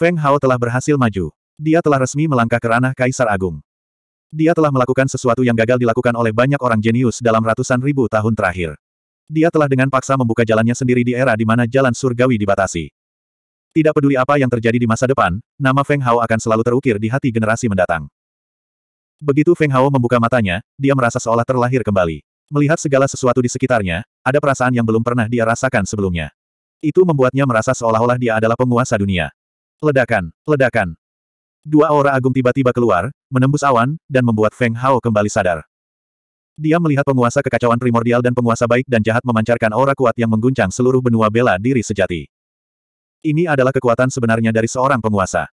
Feng Hao telah berhasil maju. Dia telah resmi melangkah ke ranah Kaisar Agung. Dia telah melakukan sesuatu yang gagal dilakukan oleh banyak orang jenius dalam ratusan ribu tahun terakhir. Dia telah dengan paksa membuka jalannya sendiri di era di mana jalan surgawi dibatasi. Tidak peduli apa yang terjadi di masa depan, nama Feng Hao akan selalu terukir di hati generasi mendatang. Begitu Feng Hao membuka matanya, dia merasa seolah terlahir kembali. Melihat segala sesuatu di sekitarnya, ada perasaan yang belum pernah dia rasakan sebelumnya. Itu membuatnya merasa seolah-olah dia adalah penguasa dunia. Ledakan, ledakan. Dua aura agung tiba-tiba keluar, menembus awan, dan membuat Feng Hao kembali sadar. Dia melihat penguasa kekacauan primordial dan penguasa baik dan jahat memancarkan aura kuat yang mengguncang seluruh benua bela diri sejati. Ini adalah kekuatan sebenarnya dari seorang penguasa.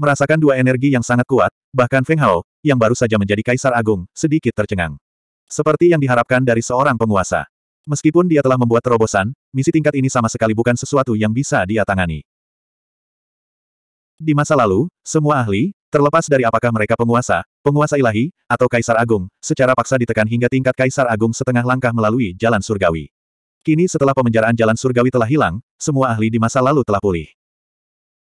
Merasakan dua energi yang sangat kuat, bahkan Feng Hao, yang baru saja menjadi kaisar agung, sedikit tercengang. Seperti yang diharapkan dari seorang penguasa. Meskipun dia telah membuat terobosan, misi tingkat ini sama sekali bukan sesuatu yang bisa dia tangani. Di masa lalu, semua ahli, terlepas dari apakah mereka penguasa, penguasa ilahi, atau kaisar agung, secara paksa ditekan hingga tingkat kaisar agung setengah langkah melalui jalan surgawi. Kini setelah pemenjaraan jalan surgawi telah hilang, semua ahli di masa lalu telah pulih.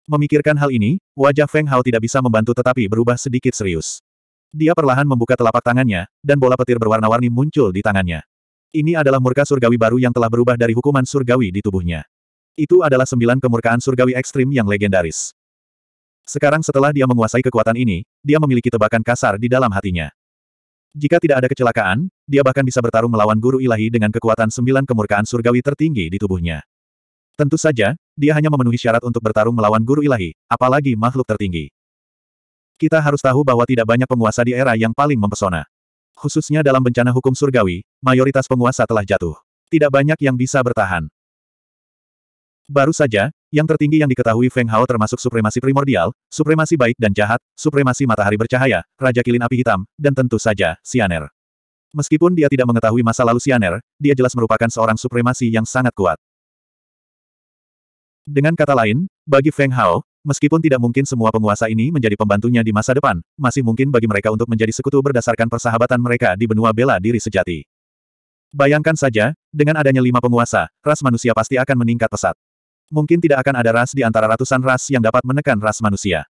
Memikirkan hal ini, wajah Feng Hao tidak bisa membantu tetapi berubah sedikit serius. Dia perlahan membuka telapak tangannya, dan bola petir berwarna-warni muncul di tangannya. Ini adalah murka surgawi baru yang telah berubah dari hukuman surgawi di tubuhnya. Itu adalah sembilan kemurkaan surgawi ekstrim yang legendaris. Sekarang setelah dia menguasai kekuatan ini, dia memiliki tebakan kasar di dalam hatinya. Jika tidak ada kecelakaan, dia bahkan bisa bertarung melawan guru ilahi dengan kekuatan sembilan kemurkaan surgawi tertinggi di tubuhnya. Tentu saja, dia hanya memenuhi syarat untuk bertarung melawan guru ilahi, apalagi makhluk tertinggi. Kita harus tahu bahwa tidak banyak penguasa di era yang paling mempesona. Khususnya dalam bencana hukum surgawi, mayoritas penguasa telah jatuh. Tidak banyak yang bisa bertahan. Baru saja, yang tertinggi yang diketahui Feng Hao termasuk supremasi primordial, supremasi baik dan jahat, supremasi matahari bercahaya, Raja Kilin Api Hitam, dan tentu saja, Sianer. Meskipun dia tidak mengetahui masa lalu Sianer, dia jelas merupakan seorang supremasi yang sangat kuat. Dengan kata lain, bagi Feng Hao, meskipun tidak mungkin semua penguasa ini menjadi pembantunya di masa depan, masih mungkin bagi mereka untuk menjadi sekutu berdasarkan persahabatan mereka di benua bela diri sejati. Bayangkan saja, dengan adanya lima penguasa, ras manusia pasti akan meningkat pesat. Mungkin tidak akan ada ras di antara ratusan ras yang dapat menekan ras manusia.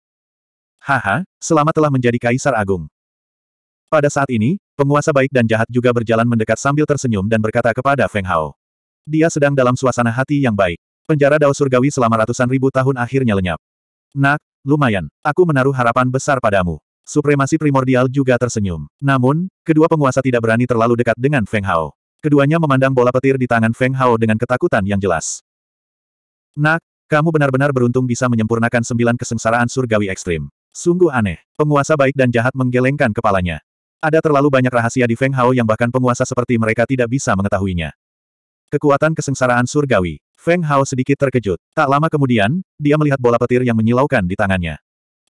Haha, selama telah menjadi kaisar agung. Pada saat ini, penguasa baik dan jahat juga berjalan mendekat sambil tersenyum dan berkata kepada Feng Hao. Dia sedang dalam suasana hati yang baik. Penjara dao surgawi selama ratusan ribu tahun akhirnya lenyap. Nak, lumayan. Aku menaruh harapan besar padamu. Supremasi primordial juga tersenyum. Namun, kedua penguasa tidak berani terlalu dekat dengan Feng Hao. Keduanya memandang bola petir di tangan Feng Hao dengan ketakutan yang jelas. Nak, kamu benar-benar beruntung bisa menyempurnakan sembilan kesengsaraan surgawi ekstrim. Sungguh aneh. Penguasa baik dan jahat menggelengkan kepalanya. Ada terlalu banyak rahasia di Feng Hao yang bahkan penguasa seperti mereka tidak bisa mengetahuinya. Kekuatan kesengsaraan surgawi. Feng Hao sedikit terkejut. Tak lama kemudian, dia melihat bola petir yang menyilaukan di tangannya.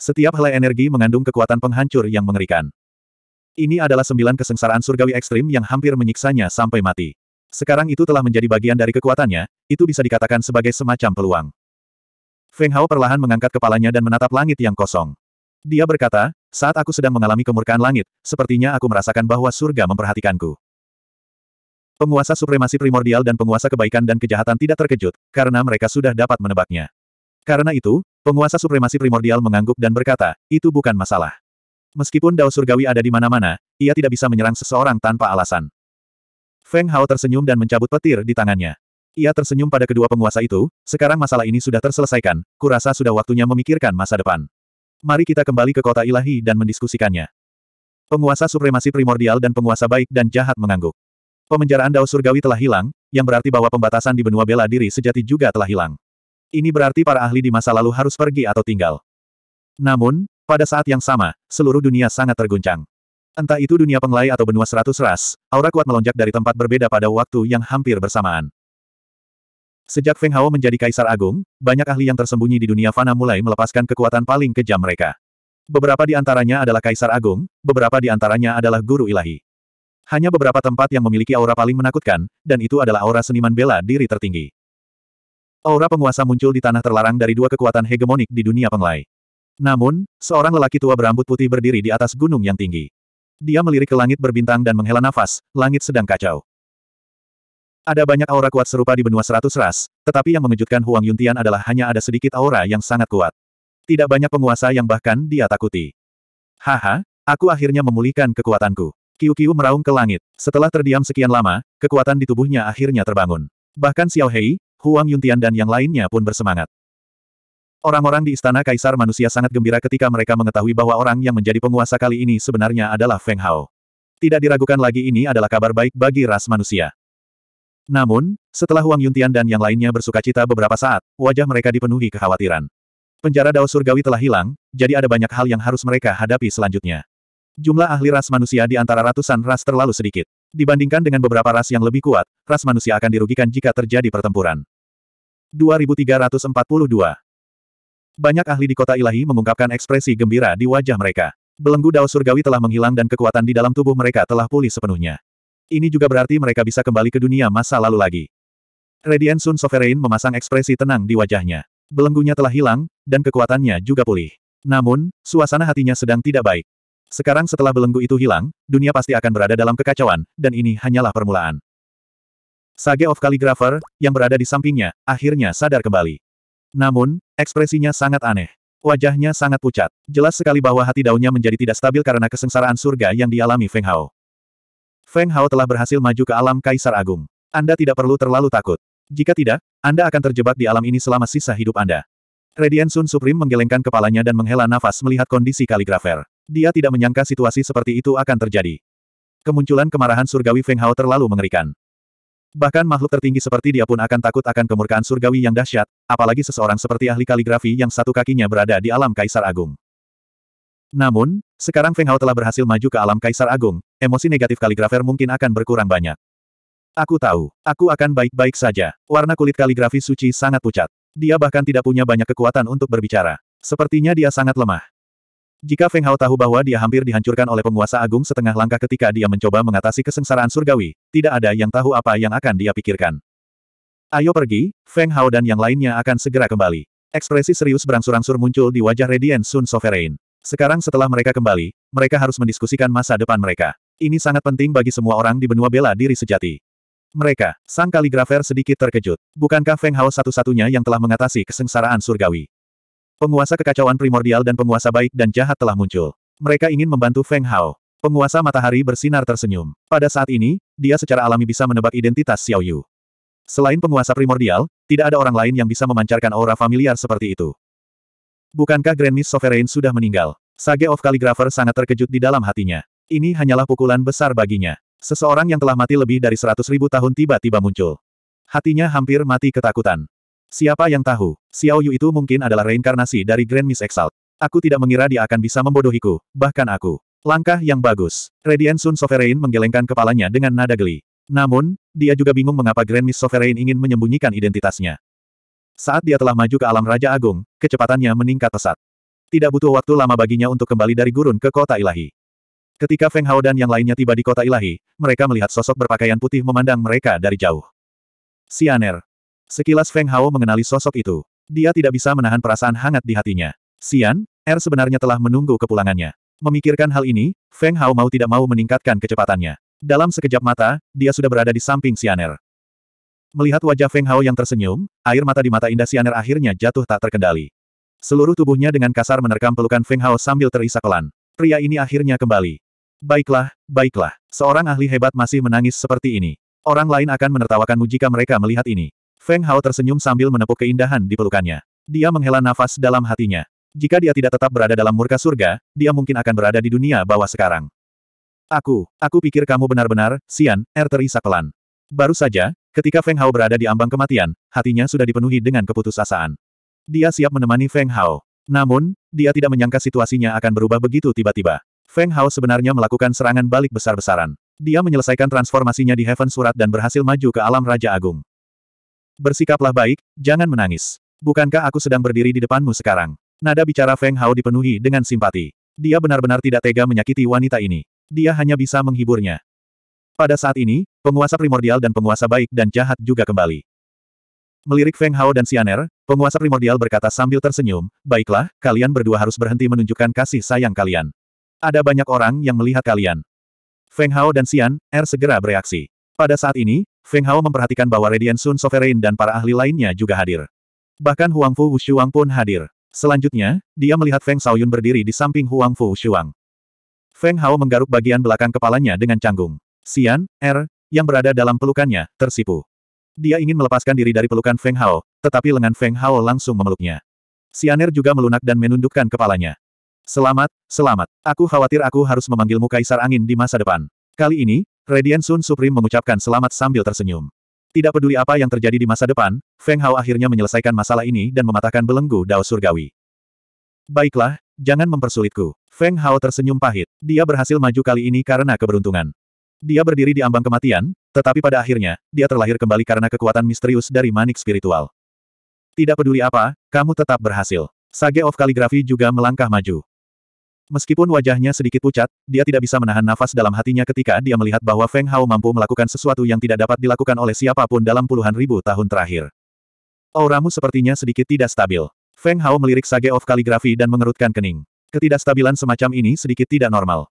Setiap helai energi mengandung kekuatan penghancur yang mengerikan. Ini adalah sembilan kesengsaraan surgawi ekstrim yang hampir menyiksanya sampai mati. Sekarang itu telah menjadi bagian dari kekuatannya, itu bisa dikatakan sebagai semacam peluang. Feng Hao perlahan mengangkat kepalanya dan menatap langit yang kosong. Dia berkata, saat aku sedang mengalami kemurkaan langit, sepertinya aku merasakan bahwa surga memperhatikanku. Penguasa supremasi primordial dan penguasa kebaikan dan kejahatan tidak terkejut, karena mereka sudah dapat menebaknya. Karena itu, penguasa supremasi primordial mengangguk dan berkata, itu bukan masalah. Meskipun dao surgawi ada di mana-mana, ia tidak bisa menyerang seseorang tanpa alasan. Feng Hao tersenyum dan mencabut petir di tangannya. Ia tersenyum pada kedua penguasa itu, sekarang masalah ini sudah terselesaikan, kurasa sudah waktunya memikirkan masa depan. Mari kita kembali ke kota ilahi dan mendiskusikannya. Penguasa supremasi primordial dan penguasa baik dan jahat mengangguk. Pemenjaraan Dao Surgawi telah hilang, yang berarti bahwa pembatasan di benua bela diri sejati juga telah hilang. Ini berarti para ahli di masa lalu harus pergi atau tinggal. Namun, pada saat yang sama, seluruh dunia sangat terguncang. Entah itu dunia penglai atau benua seratus ras, aura kuat melonjak dari tempat berbeda pada waktu yang hampir bersamaan. Sejak Feng Hao menjadi kaisar agung, banyak ahli yang tersembunyi di dunia fana mulai melepaskan kekuatan paling kejam mereka. Beberapa di antaranya adalah kaisar agung, beberapa di antaranya adalah guru ilahi. Hanya beberapa tempat yang memiliki aura paling menakutkan, dan itu adalah aura seniman bela diri tertinggi. Aura penguasa muncul di tanah terlarang dari dua kekuatan hegemonik di dunia penglai. Namun, seorang lelaki tua berambut putih berdiri di atas gunung yang tinggi. Dia melirik ke langit berbintang dan menghela nafas, langit sedang kacau. Ada banyak aura kuat serupa di benua seratus ras, tetapi yang mengejutkan Huang Yuntian adalah hanya ada sedikit aura yang sangat kuat. Tidak banyak penguasa yang bahkan dia takuti. Haha, aku akhirnya memulihkan kekuatanku. Kiu-kiu meraung ke langit. Setelah terdiam sekian lama, kekuatan di tubuhnya akhirnya terbangun. Bahkan Xiao Hei, Huang Yuntian dan yang lainnya pun bersemangat. Orang-orang di istana kaisar manusia sangat gembira ketika mereka mengetahui bahwa orang yang menjadi penguasa kali ini sebenarnya adalah Feng Hao. Tidak diragukan lagi ini adalah kabar baik bagi ras manusia. Namun, setelah Wang Yuntian dan yang lainnya bersuka cita beberapa saat, wajah mereka dipenuhi kekhawatiran. Penjara Dao Surgawi telah hilang, jadi ada banyak hal yang harus mereka hadapi selanjutnya. Jumlah ahli ras manusia di antara ratusan ras terlalu sedikit. Dibandingkan dengan beberapa ras yang lebih kuat, ras manusia akan dirugikan jika terjadi pertempuran. 2342 banyak ahli di kota ilahi mengungkapkan ekspresi gembira di wajah mereka. Belenggu dao surgawi telah menghilang dan kekuatan di dalam tubuh mereka telah pulih sepenuhnya. Ini juga berarti mereka bisa kembali ke dunia masa lalu lagi. Radiant Sun Sovereign memasang ekspresi tenang di wajahnya. Belenggunya telah hilang, dan kekuatannya juga pulih. Namun, suasana hatinya sedang tidak baik. Sekarang setelah belenggu itu hilang, dunia pasti akan berada dalam kekacauan, dan ini hanyalah permulaan. Sage of Calligrapher, yang berada di sampingnya, akhirnya sadar kembali. Namun, Ekspresinya sangat aneh. Wajahnya sangat pucat. Jelas sekali bahwa hati daunnya menjadi tidak stabil karena kesengsaraan surga yang dialami Feng Hao. Feng Hao telah berhasil maju ke alam Kaisar Agung. Anda tidak perlu terlalu takut. Jika tidak, Anda akan terjebak di alam ini selama sisa hidup Anda. Radian Sun Supreme menggelengkan kepalanya dan menghela nafas melihat kondisi kaligrafer. Dia tidak menyangka situasi seperti itu akan terjadi. Kemunculan kemarahan surgawi Feng Hao terlalu mengerikan. Bahkan makhluk tertinggi seperti dia pun akan takut akan kemurkaan surgawi yang dahsyat, apalagi seseorang seperti ahli kaligrafi yang satu kakinya berada di alam Kaisar Agung. Namun, sekarang Feng Hao telah berhasil maju ke alam Kaisar Agung, emosi negatif kaligrafer mungkin akan berkurang banyak. Aku tahu, aku akan baik-baik saja. Warna kulit kaligrafi suci sangat pucat. Dia bahkan tidak punya banyak kekuatan untuk berbicara. Sepertinya dia sangat lemah. Jika Feng Hao tahu bahwa dia hampir dihancurkan oleh penguasa agung setengah langkah ketika dia mencoba mengatasi kesengsaraan surgawi, tidak ada yang tahu apa yang akan dia pikirkan. Ayo pergi, Feng Hao dan yang lainnya akan segera kembali. Ekspresi serius berangsur-angsur muncul di wajah Radiant Sun Sovereign. Sekarang setelah mereka kembali, mereka harus mendiskusikan masa depan mereka. Ini sangat penting bagi semua orang di benua bela diri sejati. Mereka, sang kaligrafer sedikit terkejut. Bukankah Feng Hao satu-satunya yang telah mengatasi kesengsaraan surgawi? Penguasa kekacauan primordial dan penguasa baik dan jahat telah muncul. Mereka ingin membantu Feng Hao. Penguasa matahari bersinar tersenyum. Pada saat ini, dia secara alami bisa menebak identitas Xiao Yu. Selain penguasa primordial, tidak ada orang lain yang bisa memancarkan aura familiar seperti itu. Bukankah Grand Miss Sovereign sudah meninggal? Sage of Calligrapher sangat terkejut di dalam hatinya. Ini hanyalah pukulan besar baginya. Seseorang yang telah mati lebih dari seratus ribu tahun tiba-tiba muncul. Hatinya hampir mati ketakutan. Siapa yang tahu, Xiao Yu itu mungkin adalah reinkarnasi dari Grand Miss Exalt. Aku tidak mengira dia akan bisa membodohiku, bahkan aku. Langkah yang bagus. Radiant Sun Sovereign menggelengkan kepalanya dengan nada geli. Namun, dia juga bingung mengapa Grand Miss Sovereign ingin menyembunyikan identitasnya. Saat dia telah maju ke alam Raja Agung, kecepatannya meningkat pesat. Tidak butuh waktu lama baginya untuk kembali dari gurun ke kota ilahi. Ketika Feng Hao dan yang lainnya tiba di kota ilahi, mereka melihat sosok berpakaian putih memandang mereka dari jauh. Sianer, Sekilas Feng Hao mengenali sosok itu. Dia tidak bisa menahan perasaan hangat di hatinya. Sian, Er sebenarnya telah menunggu kepulangannya. Memikirkan hal ini, Feng Hao mau tidak mau meningkatkan kecepatannya. Dalam sekejap mata, dia sudah berada di samping Sian Er. Melihat wajah Feng Hao yang tersenyum, air mata di mata indah Sian Er akhirnya jatuh tak terkendali. Seluruh tubuhnya dengan kasar menerkam pelukan Feng Hao sambil terisak pelan. Pria ini akhirnya kembali. Baiklah, baiklah. Seorang ahli hebat masih menangis seperti ini. Orang lain akan menertawakanmu jika mereka melihat ini. Feng Hao tersenyum sambil menepuk keindahan di pelukannya. Dia menghela nafas dalam hatinya. Jika dia tidak tetap berada dalam murka surga, dia mungkin akan berada di dunia bawah sekarang. Aku, aku pikir kamu benar-benar, Sian, Er terisak pelan. Baru saja, ketika Feng Hao berada di ambang kematian, hatinya sudah dipenuhi dengan keputusasaan. Dia siap menemani Feng Hao. Namun, dia tidak menyangka situasinya akan berubah begitu tiba-tiba. Feng Hao sebenarnya melakukan serangan balik besar-besaran. Dia menyelesaikan transformasinya di Heaven Surat dan berhasil maju ke alam Raja Agung. Bersikaplah baik, jangan menangis. Bukankah aku sedang berdiri di depanmu sekarang? Nada bicara Feng Hao dipenuhi dengan simpati. Dia benar-benar tidak tega menyakiti wanita ini. Dia hanya bisa menghiburnya. Pada saat ini, penguasa primordial dan penguasa baik dan jahat juga kembali. Melirik Feng Hao dan Xian'er, penguasa primordial berkata sambil tersenyum, Baiklah, kalian berdua harus berhenti menunjukkan kasih sayang kalian. Ada banyak orang yang melihat kalian. Feng Hao dan Xian Er segera bereaksi. Pada saat ini, Feng Hao memperhatikan bahwa Radiant Sun Sovereign dan para ahli lainnya juga hadir. Bahkan Huang Fu Wushuang pun hadir. Selanjutnya, dia melihat Feng Shaoyun berdiri di samping Huang Fu Wushuang. Feng Hao menggaruk bagian belakang kepalanya dengan canggung. Xian, Er, yang berada dalam pelukannya, tersipu. Dia ingin melepaskan diri dari pelukan Feng Hao, tetapi lengan Feng Hao langsung memeluknya. Xian Er juga melunak dan menundukkan kepalanya. Selamat, selamat. Aku khawatir aku harus memanggilmu Kaisar Angin di masa depan. Kali ini, Radiant Sun Supreme mengucapkan selamat sambil tersenyum. Tidak peduli apa yang terjadi di masa depan, Feng Hao akhirnya menyelesaikan masalah ini dan mematahkan belenggu Dao Surgawi. Baiklah, jangan mempersulitku. Feng Hao tersenyum pahit. Dia berhasil maju kali ini karena keberuntungan. Dia berdiri di ambang kematian, tetapi pada akhirnya, dia terlahir kembali karena kekuatan misterius dari manik spiritual. Tidak peduli apa, kamu tetap berhasil. Sage of Kaligrafi juga melangkah maju. Meskipun wajahnya sedikit pucat, dia tidak bisa menahan nafas dalam hatinya ketika dia melihat bahwa Feng Hao mampu melakukan sesuatu yang tidak dapat dilakukan oleh siapapun dalam puluhan ribu tahun terakhir. Auramu sepertinya sedikit tidak stabil. Feng Hao melirik Sage of Kaligrafi dan mengerutkan kening. Ketidakstabilan semacam ini sedikit tidak normal.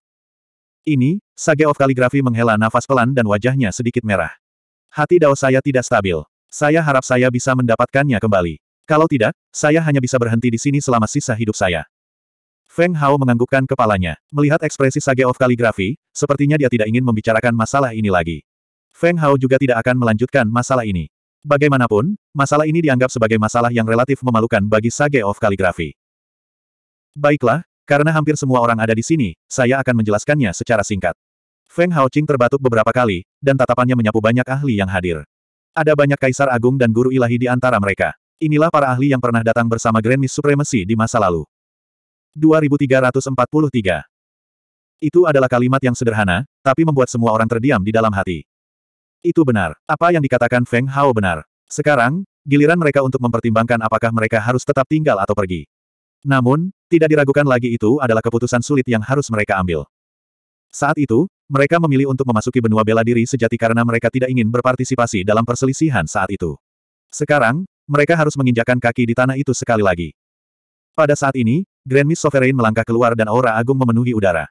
Ini, Sage of Kaligrafi menghela nafas pelan dan wajahnya sedikit merah. Hati dao saya tidak stabil. Saya harap saya bisa mendapatkannya kembali. Kalau tidak, saya hanya bisa berhenti di sini selama sisa hidup saya. Feng Hao menganggukkan kepalanya. Melihat ekspresi Sage of Calligraphy, sepertinya dia tidak ingin membicarakan masalah ini lagi. Feng Hao juga tidak akan melanjutkan masalah ini. Bagaimanapun, masalah ini dianggap sebagai masalah yang relatif memalukan bagi Sage of Calligraphy. Baiklah, karena hampir semua orang ada di sini, saya akan menjelaskannya secara singkat. Feng Hao Qing terbatuk beberapa kali, dan tatapannya menyapu banyak ahli yang hadir. Ada banyak kaisar agung dan guru ilahi di antara mereka. Inilah para ahli yang pernah datang bersama Grand Miss Supremacy di masa lalu. 2343. Itu adalah kalimat yang sederhana, tapi membuat semua orang terdiam di dalam hati. Itu benar. Apa yang dikatakan Feng Hao benar. Sekarang, giliran mereka untuk mempertimbangkan apakah mereka harus tetap tinggal atau pergi. Namun, tidak diragukan lagi itu adalah keputusan sulit yang harus mereka ambil. Saat itu, mereka memilih untuk memasuki benua bela diri sejati karena mereka tidak ingin berpartisipasi dalam perselisihan saat itu. Sekarang, mereka harus menginjakan kaki di tanah itu sekali lagi. Pada saat ini, Grand Miss Sovereign melangkah keluar dan aura agung memenuhi udara.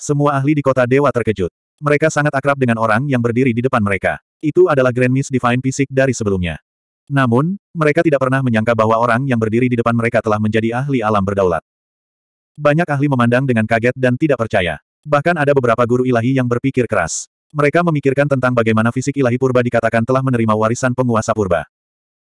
Semua ahli di kota dewa terkejut. Mereka sangat akrab dengan orang yang berdiri di depan mereka. Itu adalah Grand Miss Divine Fisik dari sebelumnya. Namun, mereka tidak pernah menyangka bahwa orang yang berdiri di depan mereka telah menjadi ahli alam berdaulat. Banyak ahli memandang dengan kaget dan tidak percaya. Bahkan ada beberapa guru ilahi yang berpikir keras. Mereka memikirkan tentang bagaimana fisik ilahi purba dikatakan telah menerima warisan penguasa purba.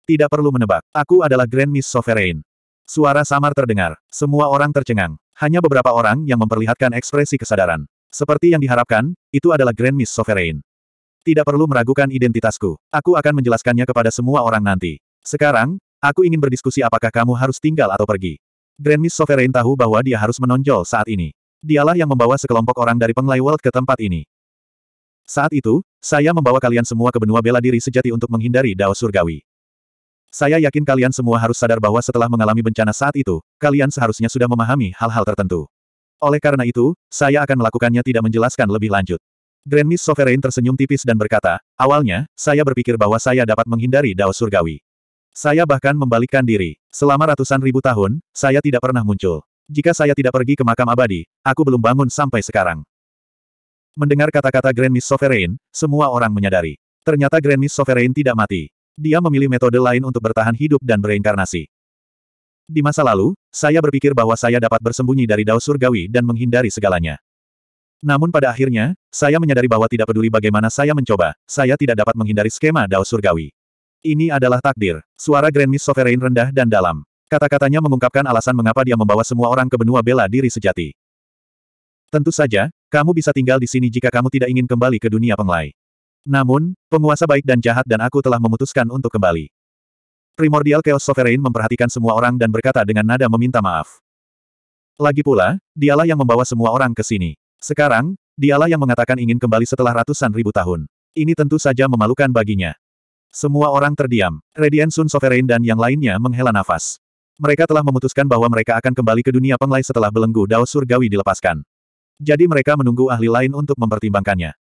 Tidak perlu menebak, aku adalah Grand Miss Sovereign. Suara samar terdengar. Semua orang tercengang. Hanya beberapa orang yang memperlihatkan ekspresi kesadaran. Seperti yang diharapkan, itu adalah Grand Miss Sovereign. Tidak perlu meragukan identitasku. Aku akan menjelaskannya kepada semua orang nanti. Sekarang, aku ingin berdiskusi apakah kamu harus tinggal atau pergi. Grand Miss Sovereign tahu bahwa dia harus menonjol saat ini. Dialah yang membawa sekelompok orang dari Penglai World ke tempat ini. Saat itu, saya membawa kalian semua ke benua bela diri sejati untuk menghindari Dao Surgawi. Saya yakin kalian semua harus sadar bahwa setelah mengalami bencana saat itu, kalian seharusnya sudah memahami hal-hal tertentu. Oleh karena itu, saya akan melakukannya tidak menjelaskan lebih lanjut. Grand Miss Sovereign tersenyum tipis dan berkata, awalnya, saya berpikir bahwa saya dapat menghindari Dao Surgawi. Saya bahkan membalikkan diri. Selama ratusan ribu tahun, saya tidak pernah muncul. Jika saya tidak pergi ke makam abadi, aku belum bangun sampai sekarang. Mendengar kata-kata Grand Miss Sovereign, semua orang menyadari. Ternyata Grand Miss Sovereign tidak mati. Dia memilih metode lain untuk bertahan hidup dan bereinkarnasi. Di masa lalu, saya berpikir bahwa saya dapat bersembunyi dari Dao Surgawi dan menghindari segalanya. Namun pada akhirnya, saya menyadari bahwa tidak peduli bagaimana saya mencoba, saya tidak dapat menghindari skema Dao Surgawi. Ini adalah takdir. Suara Grand Miss Sovereign rendah dan dalam. Kata-katanya mengungkapkan alasan mengapa dia membawa semua orang ke benua bela diri sejati. Tentu saja, kamu bisa tinggal di sini jika kamu tidak ingin kembali ke dunia penglai. Namun, penguasa baik dan jahat dan aku telah memutuskan untuk kembali. Primordial Chaos Sovereign memperhatikan semua orang dan berkata dengan nada meminta maaf. Lagi pula, dialah yang membawa semua orang ke sini. Sekarang, dialah yang mengatakan ingin kembali setelah ratusan ribu tahun. Ini tentu saja memalukan baginya. Semua orang terdiam. Radiant Sun Sovereign dan yang lainnya menghela nafas. Mereka telah memutuskan bahwa mereka akan kembali ke dunia penglai setelah belenggu Dao Surgawi dilepaskan. Jadi mereka menunggu ahli lain untuk mempertimbangkannya.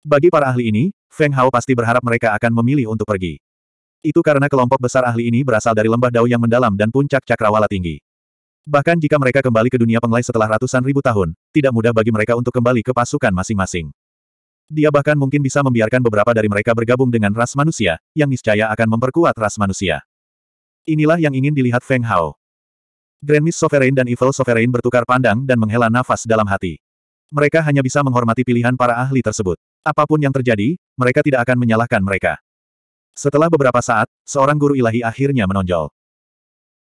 Bagi para ahli ini, Feng Hao pasti berharap mereka akan memilih untuk pergi. Itu karena kelompok besar ahli ini berasal dari lembah dao yang mendalam dan puncak cakrawala tinggi. Bahkan jika mereka kembali ke dunia penglai setelah ratusan ribu tahun, tidak mudah bagi mereka untuk kembali ke pasukan masing-masing. Dia bahkan mungkin bisa membiarkan beberapa dari mereka bergabung dengan ras manusia, yang niscaya akan memperkuat ras manusia. Inilah yang ingin dilihat Feng Hao. Grand Miss Sovereign dan Evil Sovereign bertukar pandang dan menghela nafas dalam hati. Mereka hanya bisa menghormati pilihan para ahli tersebut. Apapun yang terjadi, mereka tidak akan menyalahkan mereka. Setelah beberapa saat, seorang guru ilahi akhirnya menonjol.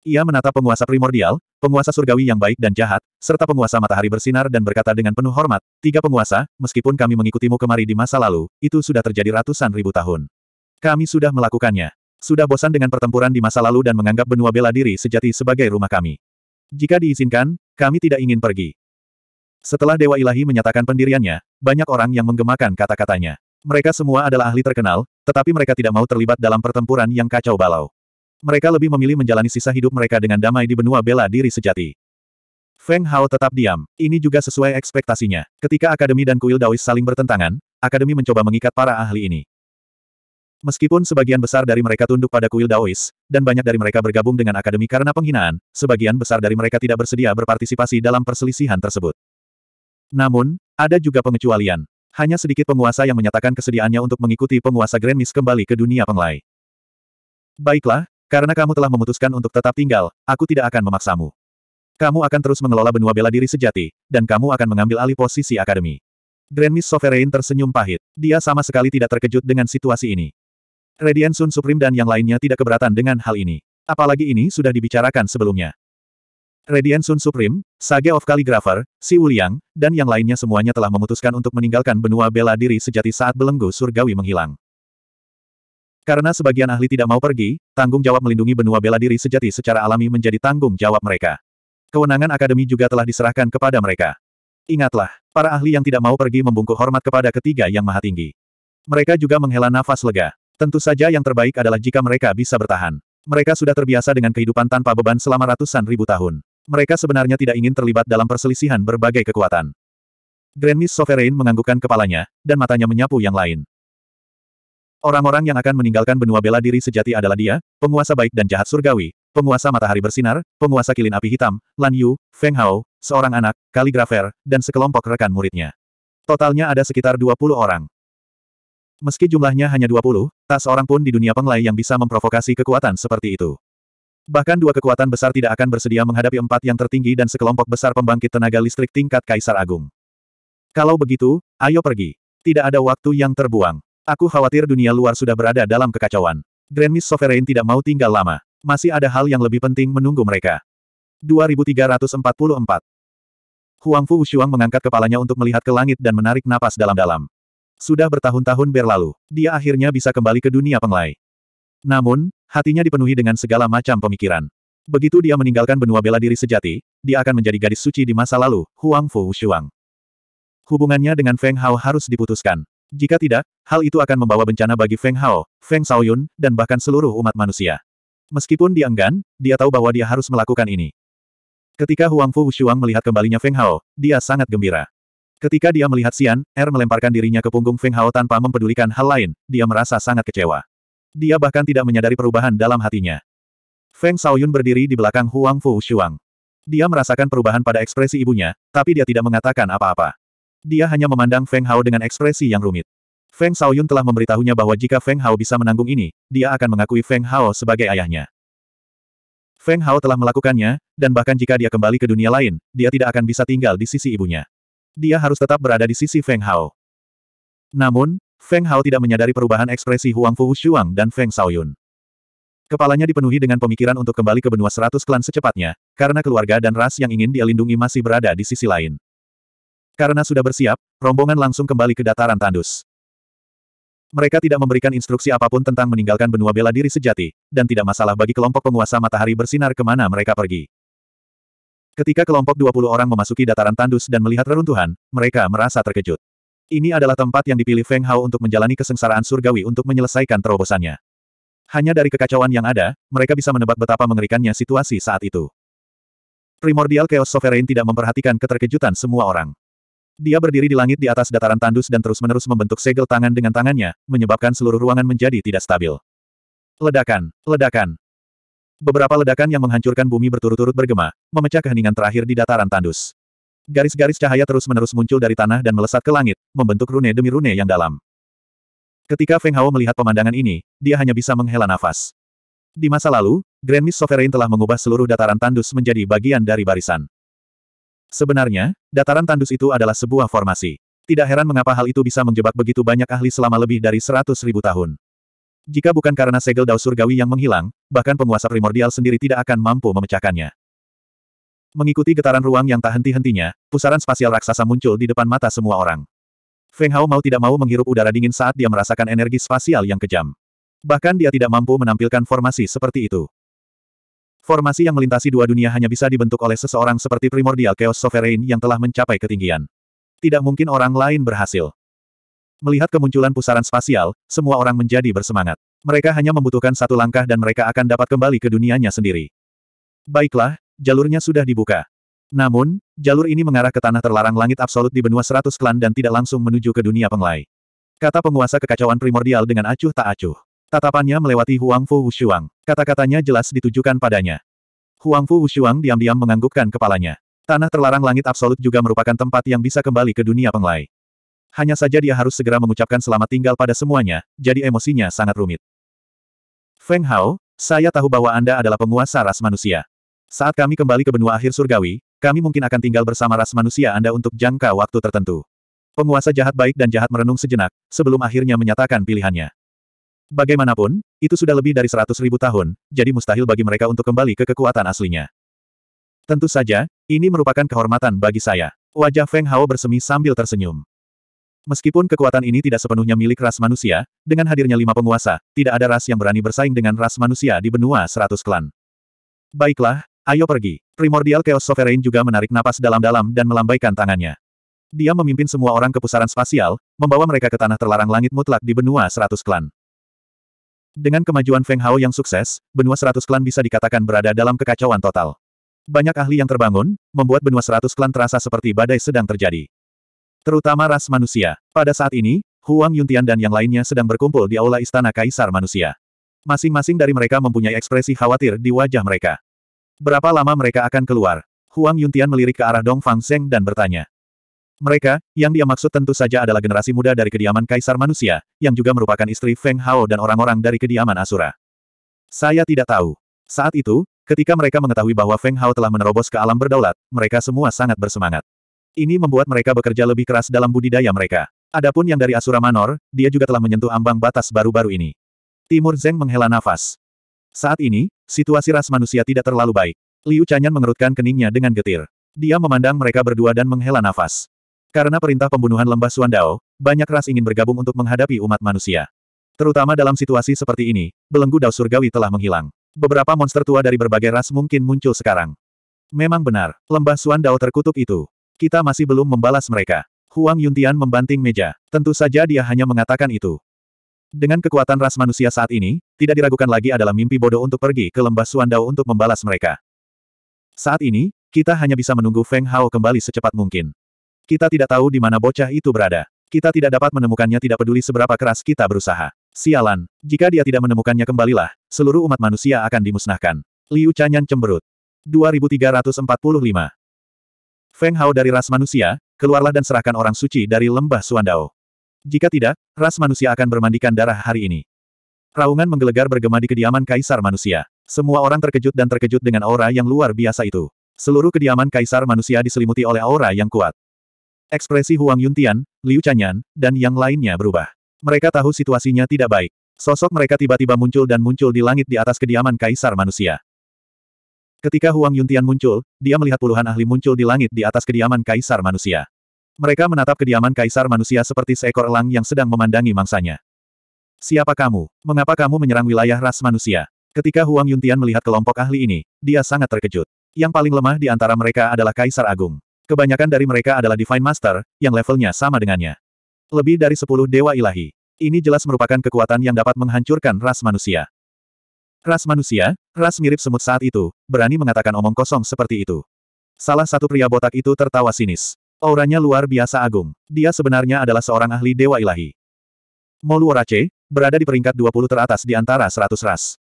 Ia menatap penguasa primordial, penguasa surgawi yang baik dan jahat, serta penguasa matahari bersinar dan berkata dengan penuh hormat, Tiga penguasa, meskipun kami mengikutimu kemari di masa lalu, itu sudah terjadi ratusan ribu tahun. Kami sudah melakukannya. Sudah bosan dengan pertempuran di masa lalu dan menganggap benua bela diri sejati sebagai rumah kami. Jika diizinkan, kami tidak ingin pergi. Setelah Dewa Ilahi menyatakan pendiriannya, banyak orang yang menggemakan kata-katanya. Mereka semua adalah ahli terkenal, tetapi mereka tidak mau terlibat dalam pertempuran yang kacau balau. Mereka lebih memilih menjalani sisa hidup mereka dengan damai di benua bela diri sejati. Feng Hao tetap diam. Ini juga sesuai ekspektasinya. Ketika Akademi dan Kuil Daois saling bertentangan, Akademi mencoba mengikat para ahli ini. Meskipun sebagian besar dari mereka tunduk pada Kuil Daois, dan banyak dari mereka bergabung dengan Akademi karena penghinaan, sebagian besar dari mereka tidak bersedia berpartisipasi dalam perselisihan tersebut. Namun, ada juga pengecualian. Hanya sedikit penguasa yang menyatakan kesediaannya untuk mengikuti penguasa Grand Miss kembali ke dunia penglai. Baiklah, karena kamu telah memutuskan untuk tetap tinggal, aku tidak akan memaksamu. Kamu akan terus mengelola benua bela diri sejati, dan kamu akan mengambil alih posisi akademi. Grand Miss Sovereign tersenyum pahit. Dia sama sekali tidak terkejut dengan situasi ini. Radiant Sun Supreme dan yang lainnya tidak keberatan dengan hal ini. Apalagi ini sudah dibicarakan sebelumnya. Radiant Sun Supreme, Sage of Calligrapher, Si Wuliang, dan yang lainnya semuanya telah memutuskan untuk meninggalkan benua bela diri sejati saat belenggu surgawi menghilang. Karena sebagian ahli tidak mau pergi, tanggung jawab melindungi benua bela diri sejati secara alami menjadi tanggung jawab mereka. Kewenangan akademi juga telah diserahkan kepada mereka. Ingatlah, para ahli yang tidak mau pergi membungkuk hormat kepada ketiga yang maha tinggi. Mereka juga menghela nafas lega. Tentu saja yang terbaik adalah jika mereka bisa bertahan. Mereka sudah terbiasa dengan kehidupan tanpa beban selama ratusan ribu tahun. Mereka sebenarnya tidak ingin terlibat dalam perselisihan berbagai kekuatan. Grand Miss Sovereign menganggukkan kepalanya, dan matanya menyapu yang lain. Orang-orang yang akan meninggalkan benua bela diri sejati adalah dia, penguasa baik dan jahat surgawi, penguasa matahari bersinar, penguasa kilin api hitam, Lan Yu, Feng Hao, seorang anak, kaligrafer, dan sekelompok rekan muridnya. Totalnya ada sekitar 20 orang. Meski jumlahnya hanya 20, tak seorang pun di dunia penglai yang bisa memprovokasi kekuatan seperti itu. Bahkan dua kekuatan besar tidak akan bersedia menghadapi empat yang tertinggi dan sekelompok besar pembangkit tenaga listrik tingkat Kaisar Agung. Kalau begitu, ayo pergi. Tidak ada waktu yang terbuang. Aku khawatir dunia luar sudah berada dalam kekacauan. Grand Miss Sovereign tidak mau tinggal lama. Masih ada hal yang lebih penting menunggu mereka. 2344 Huang Fu Ushuang mengangkat kepalanya untuk melihat ke langit dan menarik napas dalam-dalam. Sudah bertahun-tahun berlalu, dia akhirnya bisa kembali ke dunia penglai. Namun, hatinya dipenuhi dengan segala macam pemikiran. Begitu dia meninggalkan benua bela diri sejati, dia akan menjadi gadis suci di masa lalu, Huang Fu Shuang. Hubungannya dengan Feng Hao harus diputuskan. Jika tidak, hal itu akan membawa bencana bagi Feng Hao, Feng Shaoyun, dan bahkan seluruh umat manusia. Meskipun dia enggan, dia tahu bahwa dia harus melakukan ini. Ketika Huang Fu Shuang melihat kembalinya Feng Hao, dia sangat gembira. Ketika dia melihat Xian, Er melemparkan dirinya ke punggung Feng Hao tanpa mempedulikan hal lain, dia merasa sangat kecewa. Dia bahkan tidak menyadari perubahan dalam hatinya. Feng Shaoyun berdiri di belakang Huang Fu Shuang. Dia merasakan perubahan pada ekspresi ibunya, tapi dia tidak mengatakan apa-apa. Dia hanya memandang Feng Hao dengan ekspresi yang rumit. Feng Shaoyun telah memberitahunya bahwa jika Feng Hao bisa menanggung ini, dia akan mengakui Feng Hao sebagai ayahnya. Feng Hao telah melakukannya, dan bahkan jika dia kembali ke dunia lain, dia tidak akan bisa tinggal di sisi ibunya. Dia harus tetap berada di sisi Feng Hao. Namun, Feng Hao tidak menyadari perubahan ekspresi Huang Fu Shuang dan Feng Shaoyun. Kepalanya dipenuhi dengan pemikiran untuk kembali ke benua seratus klan secepatnya, karena keluarga dan ras yang ingin dia lindungi masih berada di sisi lain. Karena sudah bersiap, rombongan langsung kembali ke dataran tandus. Mereka tidak memberikan instruksi apapun tentang meninggalkan benua bela diri sejati, dan tidak masalah bagi kelompok penguasa matahari bersinar kemana mereka pergi. Ketika kelompok 20 orang memasuki dataran tandus dan melihat reruntuhan, mereka merasa terkejut. Ini adalah tempat yang dipilih Feng Hao untuk menjalani kesengsaraan surgawi untuk menyelesaikan terobosannya. Hanya dari kekacauan yang ada, mereka bisa menebak betapa mengerikannya situasi saat itu. Primordial Chaos Sovereign tidak memperhatikan keterkejutan semua orang. Dia berdiri di langit di atas dataran tandus dan terus-menerus membentuk segel tangan dengan tangannya, menyebabkan seluruh ruangan menjadi tidak stabil. Ledakan, ledakan. Beberapa ledakan yang menghancurkan bumi berturut-turut bergema, memecah keheningan terakhir di dataran tandus. Garis-garis cahaya terus-menerus muncul dari tanah dan melesat ke langit, membentuk rune demi rune yang dalam. Ketika Feng Hao melihat pemandangan ini, dia hanya bisa menghela nafas. Di masa lalu, Grand Miss Sovereign telah mengubah seluruh dataran tandus menjadi bagian dari barisan. Sebenarnya, dataran tandus itu adalah sebuah formasi. Tidak heran mengapa hal itu bisa menjebak begitu banyak ahli selama lebih dari seratus ribu tahun. Jika bukan karena segel dao surgawi yang menghilang, bahkan penguasa primordial sendiri tidak akan mampu memecahkannya. Mengikuti getaran ruang yang tak henti-hentinya, pusaran spasial raksasa muncul di depan mata semua orang. Feng Hao mau tidak mau menghirup udara dingin saat dia merasakan energi spasial yang kejam. Bahkan dia tidak mampu menampilkan formasi seperti itu. Formasi yang melintasi dua dunia hanya bisa dibentuk oleh seseorang seperti primordial Chaos Sovereign yang telah mencapai ketinggian. Tidak mungkin orang lain berhasil. Melihat kemunculan pusaran spasial, semua orang menjadi bersemangat. Mereka hanya membutuhkan satu langkah dan mereka akan dapat kembali ke dunianya sendiri. Baiklah, jalurnya sudah dibuka. Namun, jalur ini mengarah ke tanah terlarang langit absolut di benua seratus klan dan tidak langsung menuju ke dunia penglai. Kata penguasa kekacauan primordial dengan acuh tak acuh. Tatapannya melewati Huang Fu Wushuang. Kata-katanya jelas ditujukan padanya. Huang Fu Wushuang diam-diam menganggukkan kepalanya. Tanah terlarang langit absolut juga merupakan tempat yang bisa kembali ke dunia penglai. Hanya saja dia harus segera mengucapkan selamat tinggal pada semuanya, jadi emosinya sangat rumit. Feng Hao, saya tahu bahwa Anda adalah penguasa ras manusia. Saat kami kembali ke benua akhir surgawi, kami mungkin akan tinggal bersama ras manusia Anda untuk jangka waktu tertentu. Penguasa jahat baik dan jahat merenung sejenak, sebelum akhirnya menyatakan pilihannya. Bagaimanapun, itu sudah lebih dari seratus ribu tahun, jadi mustahil bagi mereka untuk kembali ke kekuatan aslinya. Tentu saja, ini merupakan kehormatan bagi saya. Wajah Feng Hao bersemi sambil tersenyum. Meskipun kekuatan ini tidak sepenuhnya milik ras manusia, dengan hadirnya lima penguasa, tidak ada ras yang berani bersaing dengan ras manusia di benua seratus klan. Baiklah, Ayo pergi. Primordial Chaos Sovereign juga menarik napas dalam-dalam dan melambaikan tangannya. Dia memimpin semua orang ke pusaran spasial, membawa mereka ke tanah terlarang langit mutlak di benua seratus klan. Dengan kemajuan Feng Hao yang sukses, benua seratus klan bisa dikatakan berada dalam kekacauan total. Banyak ahli yang terbangun, membuat benua seratus klan terasa seperti badai sedang terjadi. Terutama ras manusia. Pada saat ini, Huang Yuntian dan yang lainnya sedang berkumpul di aula istana Kaisar Manusia. Masing-masing dari mereka mempunyai ekspresi khawatir di wajah mereka. Berapa lama mereka akan keluar? Huang Yuntian melirik ke arah Dong Fang Seng dan bertanya. Mereka, yang dia maksud tentu saja adalah generasi muda dari kediaman Kaisar Manusia, yang juga merupakan istri Feng Hao dan orang-orang dari kediaman Asura. Saya tidak tahu. Saat itu, ketika mereka mengetahui bahwa Feng Hao telah menerobos ke alam berdaulat, mereka semua sangat bersemangat. Ini membuat mereka bekerja lebih keras dalam budidaya mereka. Adapun yang dari Asura Manor, dia juga telah menyentuh ambang batas baru-baru ini. Timur Zeng menghela nafas. Saat ini, situasi ras manusia tidak terlalu baik. Liu Chanyan mengerutkan keningnya dengan getir. Dia memandang mereka berdua dan menghela nafas. Karena perintah pembunuhan lembah suan dao banyak ras ingin bergabung untuk menghadapi umat manusia. Terutama dalam situasi seperti ini, belenggu Dao Surgawi telah menghilang. Beberapa monster tua dari berbagai ras mungkin muncul sekarang. Memang benar, lembah suan dao terkutuk itu. Kita masih belum membalas mereka. Huang Yuntian membanting meja. Tentu saja dia hanya mengatakan itu. Dengan kekuatan ras manusia saat ini, tidak diragukan lagi adalah mimpi bodoh untuk pergi ke lembah Suandao untuk membalas mereka. Saat ini, kita hanya bisa menunggu Feng Hao kembali secepat mungkin. Kita tidak tahu di mana bocah itu berada. Kita tidak dapat menemukannya tidak peduli seberapa keras kita berusaha. Sialan, jika dia tidak menemukannya kembalilah, seluruh umat manusia akan dimusnahkan. Liu Chanyan cemberut. 2345 Feng Hao dari ras manusia, keluarlah dan serahkan orang suci dari lembah Suandao. Jika tidak, ras manusia akan bermandikan darah hari ini. Raungan menggelegar bergema di kediaman kaisar manusia. Semua orang terkejut dan terkejut dengan aura yang luar biasa itu. Seluruh kediaman kaisar manusia diselimuti oleh aura yang kuat. Ekspresi Huang Yuntian, Liu Chanyan, dan yang lainnya berubah. Mereka tahu situasinya tidak baik. Sosok mereka tiba-tiba muncul dan muncul di langit di atas kediaman kaisar manusia. Ketika Huang Yuntian muncul, dia melihat puluhan ahli muncul di langit di atas kediaman kaisar manusia. Mereka menatap kediaman kaisar manusia seperti seekor elang yang sedang memandangi mangsanya. Siapa kamu? Mengapa kamu menyerang wilayah ras manusia? Ketika Huang Yuntian melihat kelompok ahli ini, dia sangat terkejut. Yang paling lemah di antara mereka adalah Kaisar Agung. Kebanyakan dari mereka adalah Divine Master, yang levelnya sama dengannya. Lebih dari sepuluh dewa ilahi. Ini jelas merupakan kekuatan yang dapat menghancurkan ras manusia. Ras manusia, ras mirip semut saat itu, berani mengatakan omong kosong seperti itu. Salah satu pria botak itu tertawa sinis. Auranya luar biasa agung. Dia sebenarnya adalah seorang ahli dewa ilahi. Moluorace, berada di peringkat 20 teratas di antara 100 ras.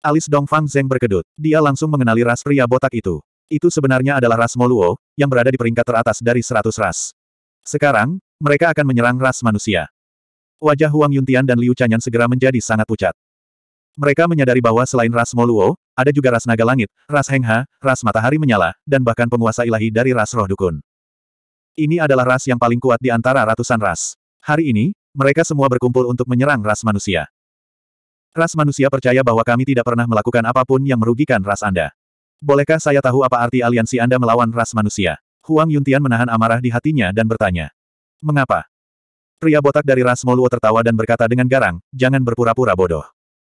Alis Dongfang Zeng berkedut. Dia langsung mengenali ras pria botak itu. Itu sebenarnya adalah ras Moluo, yang berada di peringkat teratas dari 100 ras. Sekarang, mereka akan menyerang ras manusia. Wajah Huang Yuntian dan Liu Chanyan segera menjadi sangat pucat. Mereka menyadari bahwa selain ras Moluo, ada juga ras naga langit, ras Hengha, ras matahari menyala, dan bahkan penguasa ilahi dari ras roh dukun. Ini adalah ras yang paling kuat di antara ratusan ras. Hari ini, mereka semua berkumpul untuk menyerang ras manusia. Ras manusia percaya bahwa kami tidak pernah melakukan apapun yang merugikan ras Anda. Bolehkah saya tahu apa arti aliansi Anda melawan ras manusia? Huang Yuntian menahan amarah di hatinya dan bertanya. Mengapa? Pria botak dari ras Moluo tertawa dan berkata dengan garang, jangan berpura-pura bodoh.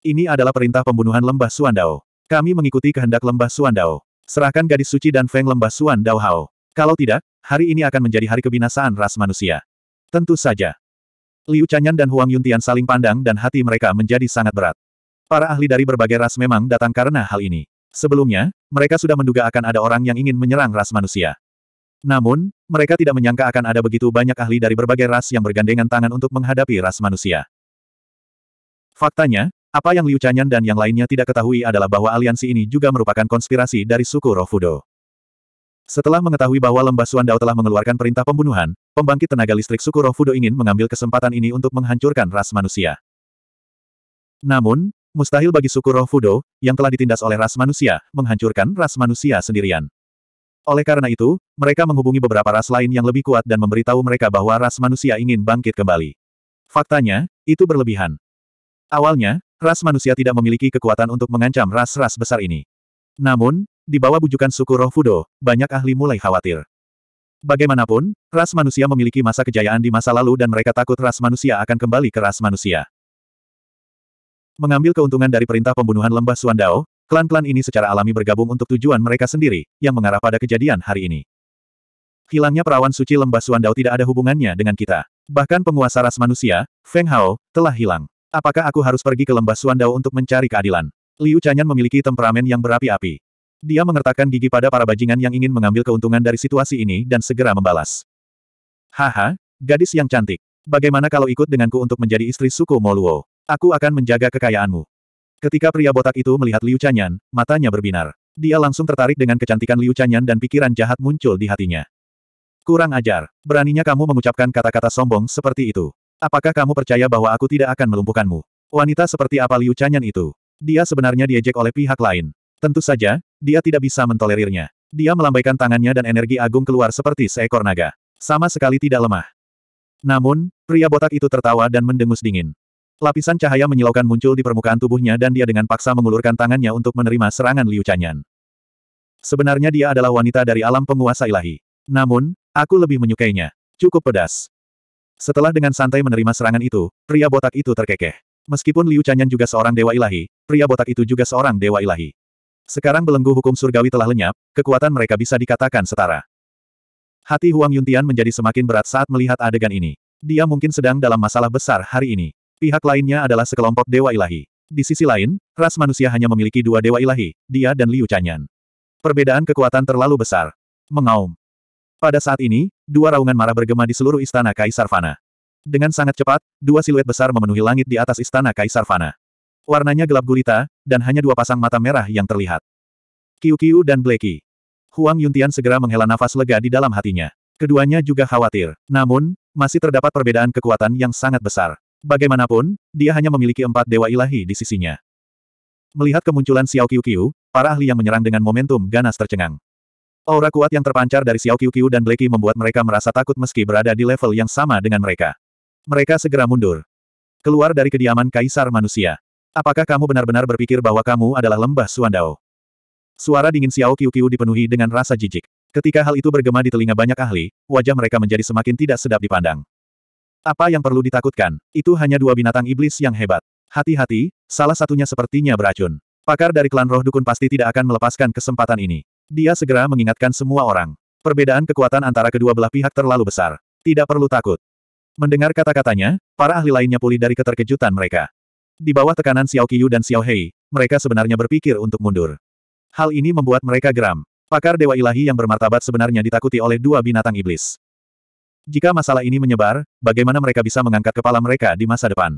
Ini adalah perintah pembunuhan lembah Suandao. Kami mengikuti kehendak lembah Suandao. Serahkan gadis suci dan Feng lembah Suandao Hao. Kalau tidak, hari ini akan menjadi hari kebinasaan ras manusia. Tentu saja. Liu Chanyan dan Huang Yuntian saling pandang dan hati mereka menjadi sangat berat. Para ahli dari berbagai ras memang datang karena hal ini. Sebelumnya, mereka sudah menduga akan ada orang yang ingin menyerang ras manusia. Namun, mereka tidak menyangka akan ada begitu banyak ahli dari berbagai ras yang bergandengan tangan untuk menghadapi ras manusia. Faktanya, apa yang Liu Chanyan dan yang lainnya tidak ketahui adalah bahwa aliansi ini juga merupakan konspirasi dari suku Rofudo. Setelah mengetahui bahwa lembah Suandao telah mengeluarkan perintah pembunuhan, pembangkit tenaga listrik Sukuro Fudo ingin mengambil kesempatan ini untuk menghancurkan ras manusia. Namun, mustahil bagi Sukuro Fudo, yang telah ditindas oleh ras manusia, menghancurkan ras manusia sendirian. Oleh karena itu, mereka menghubungi beberapa ras lain yang lebih kuat dan memberitahu mereka bahwa ras manusia ingin bangkit kembali. Faktanya, itu berlebihan. Awalnya, ras manusia tidak memiliki kekuatan untuk mengancam ras-ras besar ini. Namun, di bawah bujukan suku roh Fudo, banyak ahli mulai khawatir. Bagaimanapun, ras manusia memiliki masa kejayaan di masa lalu dan mereka takut ras manusia akan kembali ke ras manusia. Mengambil keuntungan dari perintah pembunuhan lembah Suandao, klan-klan ini secara alami bergabung untuk tujuan mereka sendiri, yang mengarah pada kejadian hari ini. Hilangnya perawan suci lembah Suandao tidak ada hubungannya dengan kita. Bahkan penguasa ras manusia, Feng Hao, telah hilang. Apakah aku harus pergi ke lembah Suandao untuk mencari keadilan? Liu Chanyan memiliki temperamen yang berapi-api. Dia mengertakkan gigi pada para bajingan yang ingin mengambil keuntungan dari situasi ini dan segera membalas. Haha, gadis yang cantik. Bagaimana kalau ikut denganku untuk menjadi istri suku Moluo? Aku akan menjaga kekayaanmu. Ketika pria botak itu melihat Liu Chanyan, matanya berbinar. Dia langsung tertarik dengan kecantikan Liu Chanyan dan pikiran jahat muncul di hatinya. Kurang ajar, beraninya kamu mengucapkan kata-kata sombong seperti itu. Apakah kamu percaya bahwa aku tidak akan melumpuhkanmu? Wanita seperti apa Liu Chanyan itu? Dia sebenarnya diejek oleh pihak lain. Tentu saja, dia tidak bisa mentolerirnya. Dia melambaikan tangannya dan energi agung keluar seperti seekor naga. Sama sekali tidak lemah. Namun, pria botak itu tertawa dan mendengus dingin. Lapisan cahaya menyilaukan muncul di permukaan tubuhnya dan dia dengan paksa mengulurkan tangannya untuk menerima serangan Liu Chanyan. Sebenarnya dia adalah wanita dari alam penguasa ilahi. Namun, aku lebih menyukainya. Cukup pedas. Setelah dengan santai menerima serangan itu, pria botak itu terkekeh. Meskipun Liu Chanyan juga seorang dewa ilahi, pria botak itu juga seorang dewa ilahi. Sekarang belenggu hukum surgawi telah lenyap, kekuatan mereka bisa dikatakan setara. Hati Huang Yuntian menjadi semakin berat saat melihat adegan ini. Dia mungkin sedang dalam masalah besar hari ini. Pihak lainnya adalah sekelompok dewa ilahi. Di sisi lain, ras manusia hanya memiliki dua dewa ilahi, dia dan Liu Chanyan. Perbedaan kekuatan terlalu besar. Mengaum. Pada saat ini, dua raungan marah bergema di seluruh istana Kaisar Fana. Dengan sangat cepat, dua siluet besar memenuhi langit di atas istana Kaisar Fana. Warnanya gelap gulita, dan hanya dua pasang mata merah yang terlihat. Kiu-Kiu dan Bleki. Huang Yuntian segera menghela nafas lega di dalam hatinya. Keduanya juga khawatir. Namun, masih terdapat perbedaan kekuatan yang sangat besar. Bagaimanapun, dia hanya memiliki empat dewa ilahi di sisinya. Melihat kemunculan Xiao Qiu para ahli yang menyerang dengan momentum ganas tercengang. Aura kuat yang terpancar dari Xiao Qiu dan Bleki membuat mereka merasa takut meski berada di level yang sama dengan mereka. Mereka segera mundur. Keluar dari kediaman Kaisar Manusia. Apakah kamu benar-benar berpikir bahwa kamu adalah lembah Suandao? Suara dingin Xiao Qiu Qiu dipenuhi dengan rasa jijik. Ketika hal itu bergema di telinga banyak ahli, wajah mereka menjadi semakin tidak sedap dipandang. Apa yang perlu ditakutkan? Itu hanya dua binatang iblis yang hebat. Hati-hati, salah satunya sepertinya beracun. Pakar dari klan roh dukun pasti tidak akan melepaskan kesempatan ini. Dia segera mengingatkan semua orang. Perbedaan kekuatan antara kedua belah pihak terlalu besar. Tidak perlu takut. Mendengar kata-katanya, para ahli lainnya pulih dari keterkejutan mereka. Di bawah tekanan Xiao Qiyu dan Xiao Hei, mereka sebenarnya berpikir untuk mundur. Hal ini membuat mereka geram. Pakar Dewa Ilahi yang bermartabat sebenarnya ditakuti oleh dua binatang iblis. Jika masalah ini menyebar, bagaimana mereka bisa mengangkat kepala mereka di masa depan?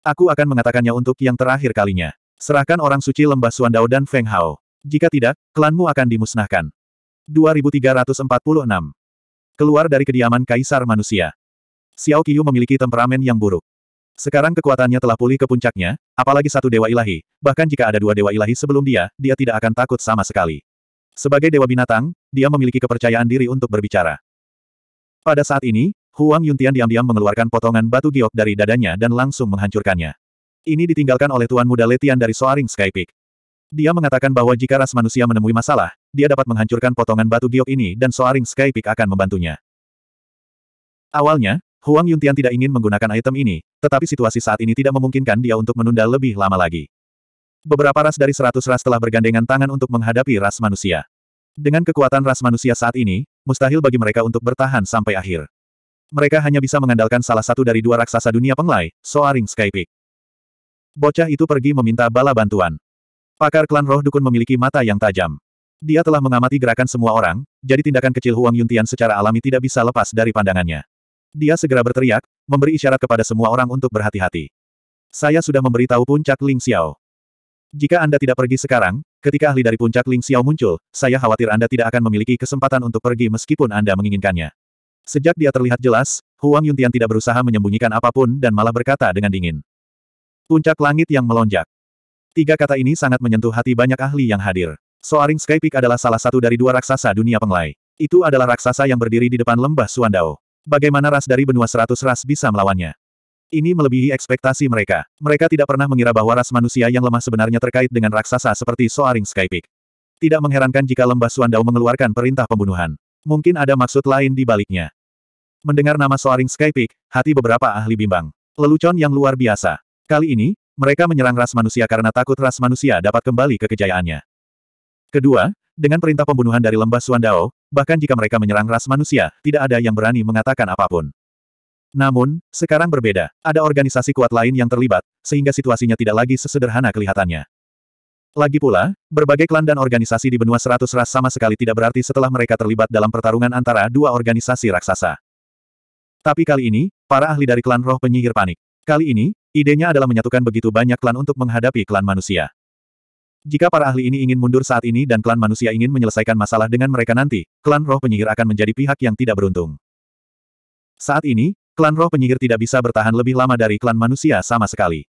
Aku akan mengatakannya untuk yang terakhir kalinya. Serahkan orang suci lembah Suandao dan Feng Hao. Jika tidak, klanmu akan dimusnahkan. 2346 Keluar dari kediaman Kaisar Manusia Xiao Qiyu memiliki temperamen yang buruk. Sekarang kekuatannya telah pulih ke puncaknya, apalagi satu dewa ilahi, bahkan jika ada dua dewa ilahi sebelum dia, dia tidak akan takut sama sekali. Sebagai dewa binatang, dia memiliki kepercayaan diri untuk berbicara. Pada saat ini, Huang Yuntian diam-diam mengeluarkan potongan batu giok dari dadanya dan langsung menghancurkannya. Ini ditinggalkan oleh Tuan Muda Letian dari Soaring Sky Peak. Dia mengatakan bahwa jika ras manusia menemui masalah, dia dapat menghancurkan potongan batu giok ini dan Soaring Sky Peak akan membantunya. Awalnya, Huang Yuntian tidak ingin menggunakan item ini, tetapi situasi saat ini tidak memungkinkan dia untuk menunda lebih lama lagi. Beberapa ras dari seratus ras telah bergandengan tangan untuk menghadapi ras manusia. Dengan kekuatan ras manusia saat ini, mustahil bagi mereka untuk bertahan sampai akhir. Mereka hanya bisa mengandalkan salah satu dari dua raksasa dunia penglai, Soaring Skypeak. Bocah itu pergi meminta bala bantuan. Pakar klan roh dukun memiliki mata yang tajam. Dia telah mengamati gerakan semua orang, jadi tindakan kecil Huang Yuntian secara alami tidak bisa lepas dari pandangannya. Dia segera berteriak, memberi isyarat kepada semua orang untuk berhati-hati. Saya sudah memberitahu puncak Ling Xiao. Jika Anda tidak pergi sekarang, ketika ahli dari puncak Ling Xiao muncul, saya khawatir Anda tidak akan memiliki kesempatan untuk pergi meskipun Anda menginginkannya. Sejak dia terlihat jelas, Huang Yuntian tidak berusaha menyembunyikan apapun dan malah berkata dengan dingin. Puncak langit yang melonjak. Tiga kata ini sangat menyentuh hati banyak ahli yang hadir. Soaring Skypeak adalah salah satu dari dua raksasa dunia penglai. Itu adalah raksasa yang berdiri di depan lembah Suandao. Bagaimana ras dari benua seratus ras bisa melawannya? Ini melebihi ekspektasi mereka. Mereka tidak pernah mengira bahwa ras manusia yang lemah sebenarnya terkait dengan raksasa seperti Soaring Skypeak. Tidak mengherankan jika lembah Suandao mengeluarkan perintah pembunuhan. Mungkin ada maksud lain di baliknya. Mendengar nama Soaring Skypeak, hati beberapa ahli bimbang. Lelucon yang luar biasa. Kali ini, mereka menyerang ras manusia karena takut ras manusia dapat kembali ke kejayaannya. Kedua, dengan perintah pembunuhan dari lembah Suandao, bahkan jika mereka menyerang ras manusia, tidak ada yang berani mengatakan apapun. Namun, sekarang berbeda, ada organisasi kuat lain yang terlibat, sehingga situasinya tidak lagi sesederhana kelihatannya. Lagi pula, berbagai klan dan organisasi di benua seratus ras sama sekali tidak berarti setelah mereka terlibat dalam pertarungan antara dua organisasi raksasa. Tapi kali ini, para ahli dari klan roh penyihir panik. Kali ini, idenya adalah menyatukan begitu banyak klan untuk menghadapi klan manusia. Jika para ahli ini ingin mundur saat ini dan klan manusia ingin menyelesaikan masalah dengan mereka nanti, klan roh penyihir akan menjadi pihak yang tidak beruntung. Saat ini, klan roh penyihir tidak bisa bertahan lebih lama dari klan manusia sama sekali.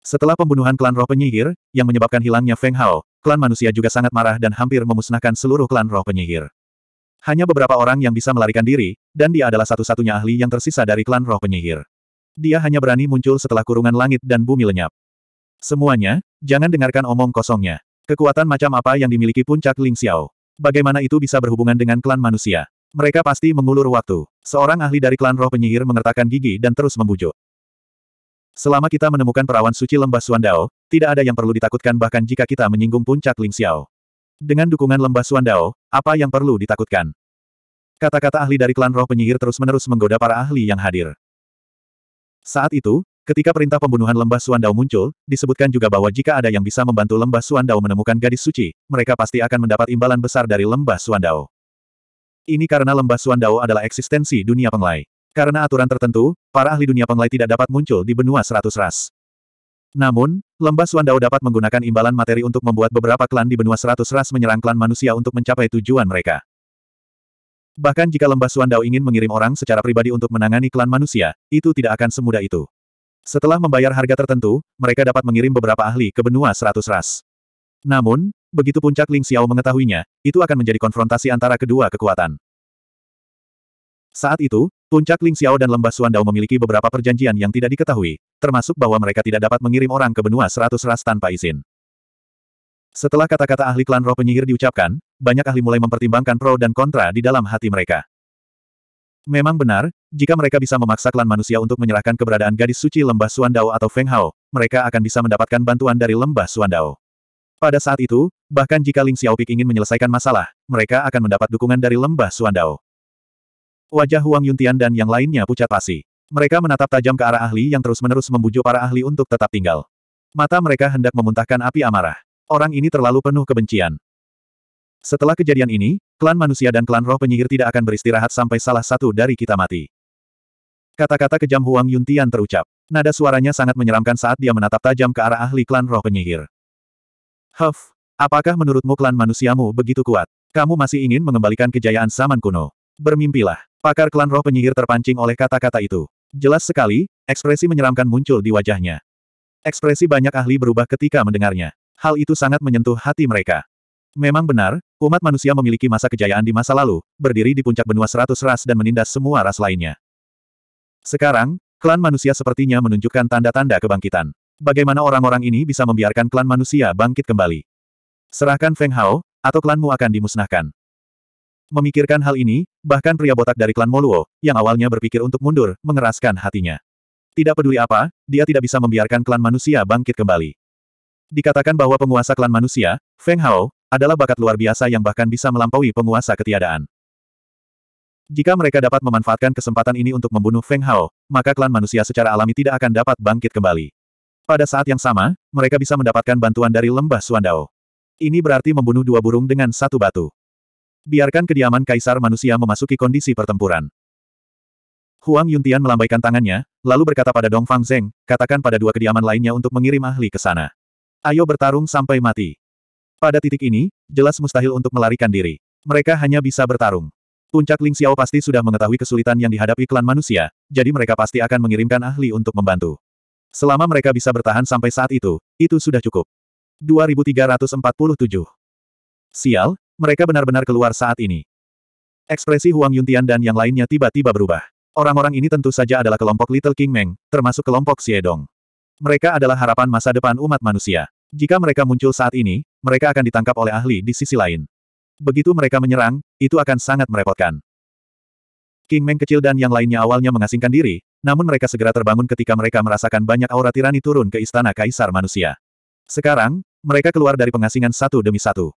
Setelah pembunuhan klan roh penyihir, yang menyebabkan hilangnya Feng Hao, klan manusia juga sangat marah dan hampir memusnahkan seluruh klan roh penyihir. Hanya beberapa orang yang bisa melarikan diri, dan dia adalah satu-satunya ahli yang tersisa dari klan roh penyihir. Dia hanya berani muncul setelah kurungan langit dan bumi lenyap. Semuanya, jangan dengarkan omong kosongnya. Kekuatan macam apa yang dimiliki puncak Ling Xiao? Bagaimana itu bisa berhubungan dengan klan manusia? Mereka pasti mengulur waktu. Seorang ahli dari klan roh penyihir mengertakkan gigi dan terus membujuk. Selama kita menemukan perawan suci lembah Suandao, tidak ada yang perlu ditakutkan bahkan jika kita menyinggung puncak Ling Xiao. Dengan dukungan lembah Suandao, apa yang perlu ditakutkan? Kata-kata ahli dari klan roh penyihir terus-menerus menggoda para ahli yang hadir. Saat itu, Ketika perintah pembunuhan Lembah Suandau muncul, disebutkan juga bahwa jika ada yang bisa membantu Lembah Suandau menemukan gadis suci, mereka pasti akan mendapat imbalan besar dari Lembah Suandau. Ini karena Lembah Suandau adalah eksistensi dunia penglai. Karena aturan tertentu, para ahli dunia penglai tidak dapat muncul di benua seratus ras. Namun, Lembah Suandau dapat menggunakan imbalan materi untuk membuat beberapa klan di benua seratus ras menyerang klan manusia untuk mencapai tujuan mereka. Bahkan jika Lembah Suandau ingin mengirim orang secara pribadi untuk menangani klan manusia, itu tidak akan semudah itu. Setelah membayar harga tertentu, mereka dapat mengirim beberapa ahli ke benua seratus ras. Namun, begitu puncak Ling Xiao mengetahuinya, itu akan menjadi konfrontasi antara kedua kekuatan. Saat itu, puncak Ling Xiao dan lembah Suandao memiliki beberapa perjanjian yang tidak diketahui, termasuk bahwa mereka tidak dapat mengirim orang ke benua seratus ras tanpa izin. Setelah kata-kata ahli klan roh penyihir diucapkan, banyak ahli mulai mempertimbangkan pro dan kontra di dalam hati mereka. Memang benar, jika mereka bisa memaksa klan manusia untuk menyerahkan keberadaan gadis suci lembah Suandao atau Feng Hao, mereka akan bisa mendapatkan bantuan dari lembah Suandao. Pada saat itu, bahkan jika Ling Xiaoping ingin menyelesaikan masalah, mereka akan mendapat dukungan dari lembah Suandao. Wajah Huang Yuntian dan yang lainnya pucat pasi. Mereka menatap tajam ke arah ahli yang terus-menerus membujuk para ahli untuk tetap tinggal. Mata mereka hendak memuntahkan api amarah. Orang ini terlalu penuh kebencian. Setelah kejadian ini, klan manusia dan klan roh penyihir tidak akan beristirahat sampai salah satu dari kita mati. Kata-kata kejam Huang Yuntian terucap. Nada suaranya sangat menyeramkan saat dia menatap tajam ke arah ahli klan roh penyihir. Huff, apakah menurutmu klan manusiamu begitu kuat? Kamu masih ingin mengembalikan kejayaan zaman kuno. Bermimpilah. Pakar klan roh penyihir terpancing oleh kata-kata itu. Jelas sekali, ekspresi menyeramkan muncul di wajahnya. Ekspresi banyak ahli berubah ketika mendengarnya. Hal itu sangat menyentuh hati mereka. Memang benar, umat manusia memiliki masa kejayaan di masa lalu, berdiri di puncak benua seratus ras dan menindas semua ras lainnya. Sekarang, klan manusia sepertinya menunjukkan tanda-tanda kebangkitan. Bagaimana orang-orang ini bisa membiarkan klan manusia bangkit kembali? Serahkan Feng Hao, atau klanmu akan dimusnahkan. Memikirkan hal ini, bahkan pria botak dari klan Moluo, yang awalnya berpikir untuk mundur, mengeraskan hatinya. Tidak peduli apa, dia tidak bisa membiarkan klan manusia bangkit kembali. Dikatakan bahwa penguasa klan manusia, Feng Hao, adalah bakat luar biasa yang bahkan bisa melampaui penguasa ketiadaan. Jika mereka dapat memanfaatkan kesempatan ini untuk membunuh Feng Hao, maka klan manusia secara alami tidak akan dapat bangkit kembali. Pada saat yang sama, mereka bisa mendapatkan bantuan dari lembah Suandao. Ini berarti membunuh dua burung dengan satu batu. Biarkan kediaman kaisar manusia memasuki kondisi pertempuran. Huang Yuntian melambaikan tangannya, lalu berkata pada Dong Fang Zeng, katakan pada dua kediaman lainnya untuk mengirim ahli ke sana. Ayo bertarung sampai mati. Pada titik ini, jelas mustahil untuk melarikan diri. Mereka hanya bisa bertarung. Puncak Ling Xiao pasti sudah mengetahui kesulitan yang dihadapi klan manusia, jadi mereka pasti akan mengirimkan ahli untuk membantu. Selama mereka bisa bertahan sampai saat itu, itu sudah cukup. 2347 Sial, mereka benar-benar keluar saat ini. Ekspresi Huang Yuntian dan yang lainnya tiba-tiba berubah. Orang-orang ini tentu saja adalah kelompok Little King Meng, termasuk kelompok Xiedong. Mereka adalah harapan masa depan umat manusia. Jika mereka muncul saat ini, mereka akan ditangkap oleh ahli di sisi lain. Begitu mereka menyerang, itu akan sangat merepotkan. King Meng kecil dan yang lainnya awalnya mengasingkan diri, namun mereka segera terbangun ketika mereka merasakan banyak aura tirani turun ke istana kaisar manusia. Sekarang, mereka keluar dari pengasingan satu demi satu.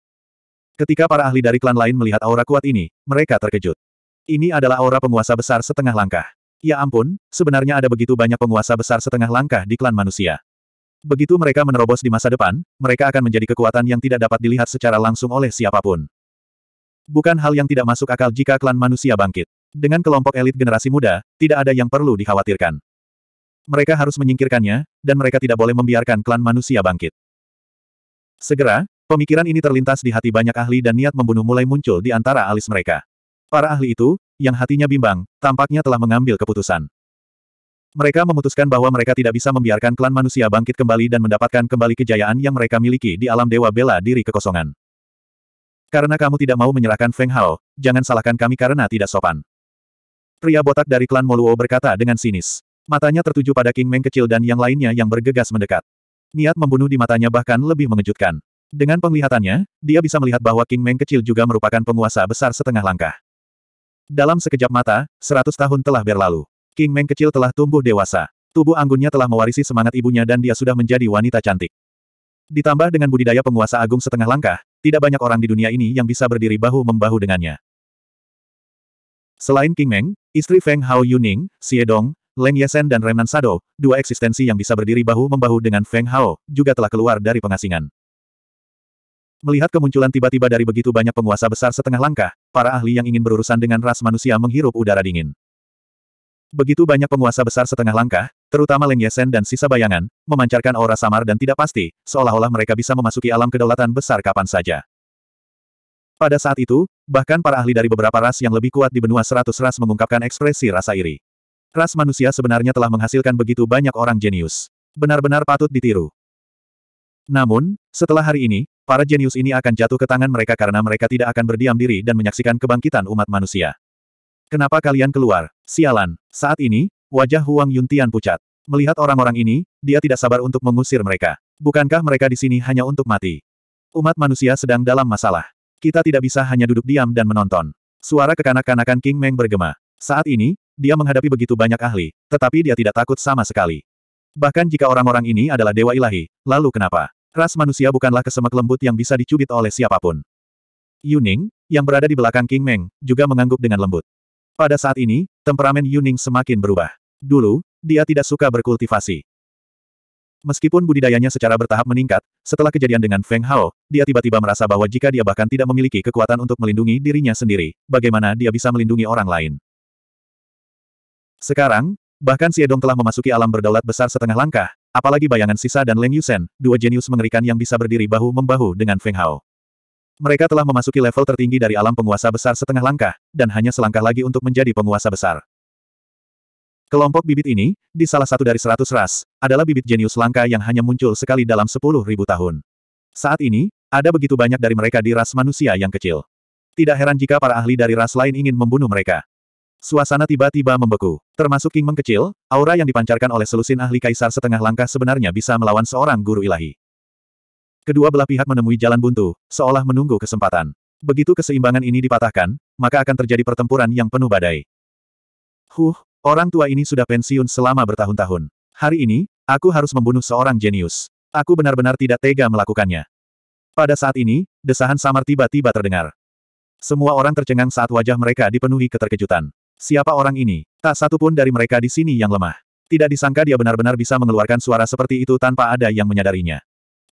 Ketika para ahli dari klan lain melihat aura kuat ini, mereka terkejut. Ini adalah aura penguasa besar setengah langkah. Ya ampun, sebenarnya ada begitu banyak penguasa besar setengah langkah di klan manusia. Begitu mereka menerobos di masa depan, mereka akan menjadi kekuatan yang tidak dapat dilihat secara langsung oleh siapapun. Bukan hal yang tidak masuk akal jika klan manusia bangkit. Dengan kelompok elit generasi muda, tidak ada yang perlu dikhawatirkan. Mereka harus menyingkirkannya, dan mereka tidak boleh membiarkan klan manusia bangkit. Segera, pemikiran ini terlintas di hati banyak ahli dan niat membunuh mulai muncul di antara alis mereka. Para ahli itu, yang hatinya bimbang, tampaknya telah mengambil keputusan. Mereka memutuskan bahwa mereka tidak bisa membiarkan klan manusia bangkit kembali dan mendapatkan kembali kejayaan yang mereka miliki di alam dewa bela diri kekosongan. Karena kamu tidak mau menyerahkan Feng Hao, jangan salahkan kami karena tidak sopan. Pria botak dari klan Moluo berkata dengan sinis. Matanya tertuju pada King Meng kecil dan yang lainnya yang bergegas mendekat. Niat membunuh di matanya bahkan lebih mengejutkan. Dengan penglihatannya, dia bisa melihat bahwa King Meng kecil juga merupakan penguasa besar setengah langkah. Dalam sekejap mata, seratus tahun telah berlalu. King Meng kecil telah tumbuh dewasa. Tubuh anggunnya telah mewarisi semangat ibunya dan dia sudah menjadi wanita cantik. Ditambah dengan budidaya penguasa agung setengah langkah, tidak banyak orang di dunia ini yang bisa berdiri bahu-membahu dengannya. Selain King Meng, istri Feng Hao Yuning, Xie Dong, Leng Yesen dan Renan Sado, dua eksistensi yang bisa berdiri bahu-membahu dengan Feng Hao, juga telah keluar dari pengasingan. Melihat kemunculan tiba-tiba dari begitu banyak penguasa besar setengah langkah, para ahli yang ingin berurusan dengan ras manusia menghirup udara dingin. Begitu banyak penguasa besar setengah langkah, terutama Leng Yesen dan sisa bayangan, memancarkan aura samar dan tidak pasti, seolah-olah mereka bisa memasuki alam kedaulatan besar kapan saja. Pada saat itu, bahkan para ahli dari beberapa ras yang lebih kuat di benua seratus ras mengungkapkan ekspresi rasa iri. Ras manusia sebenarnya telah menghasilkan begitu banyak orang jenius. Benar-benar patut ditiru. Namun, setelah hari ini, para jenius ini akan jatuh ke tangan mereka karena mereka tidak akan berdiam diri dan menyaksikan kebangkitan umat manusia. Kenapa kalian keluar? Sialan. Saat ini, wajah Huang Yuntian pucat. Melihat orang-orang ini, dia tidak sabar untuk mengusir mereka. Bukankah mereka di sini hanya untuk mati? Umat manusia sedang dalam masalah. Kita tidak bisa hanya duduk diam dan menonton. Suara kekanak-kanakan King Meng bergema. Saat ini, dia menghadapi begitu banyak ahli, tetapi dia tidak takut sama sekali. Bahkan jika orang-orang ini adalah dewa ilahi, lalu kenapa? Ras manusia bukanlah kesemek lembut yang bisa dicubit oleh siapapun. Yuning, yang berada di belakang King Meng, juga mengangguk dengan lembut. Pada saat ini, temperamen Yuning semakin berubah. Dulu, dia tidak suka berkultivasi. Meskipun budidayanya secara bertahap meningkat, setelah kejadian dengan Feng Hao, dia tiba-tiba merasa bahwa jika dia bahkan tidak memiliki kekuatan untuk melindungi dirinya sendiri, bagaimana dia bisa melindungi orang lain. Sekarang, bahkan si Edong telah memasuki alam berdaulat besar setengah langkah, apalagi bayangan sisa dan Leng Yusen, dua jenius mengerikan yang bisa berdiri bahu-membahu dengan Feng Hao. Mereka telah memasuki level tertinggi dari alam penguasa besar setengah langkah, dan hanya selangkah lagi untuk menjadi penguasa besar. Kelompok bibit ini, di salah satu dari seratus ras, adalah bibit jenius langka yang hanya muncul sekali dalam sepuluh ribu tahun. Saat ini, ada begitu banyak dari mereka di ras manusia yang kecil. Tidak heran jika para ahli dari ras lain ingin membunuh mereka. Suasana tiba-tiba membeku. Termasuk King Mengkecil. aura yang dipancarkan oleh selusin ahli kaisar setengah langkah sebenarnya bisa melawan seorang guru ilahi. Kedua belah pihak menemui jalan buntu, seolah menunggu kesempatan. Begitu keseimbangan ini dipatahkan, maka akan terjadi pertempuran yang penuh badai. Huh, orang tua ini sudah pensiun selama bertahun-tahun. Hari ini, aku harus membunuh seorang jenius. Aku benar-benar tidak tega melakukannya. Pada saat ini, desahan samar tiba-tiba terdengar. Semua orang tercengang saat wajah mereka dipenuhi keterkejutan. Siapa orang ini? Tak satu pun dari mereka di sini yang lemah. Tidak disangka dia benar-benar bisa mengeluarkan suara seperti itu tanpa ada yang menyadarinya.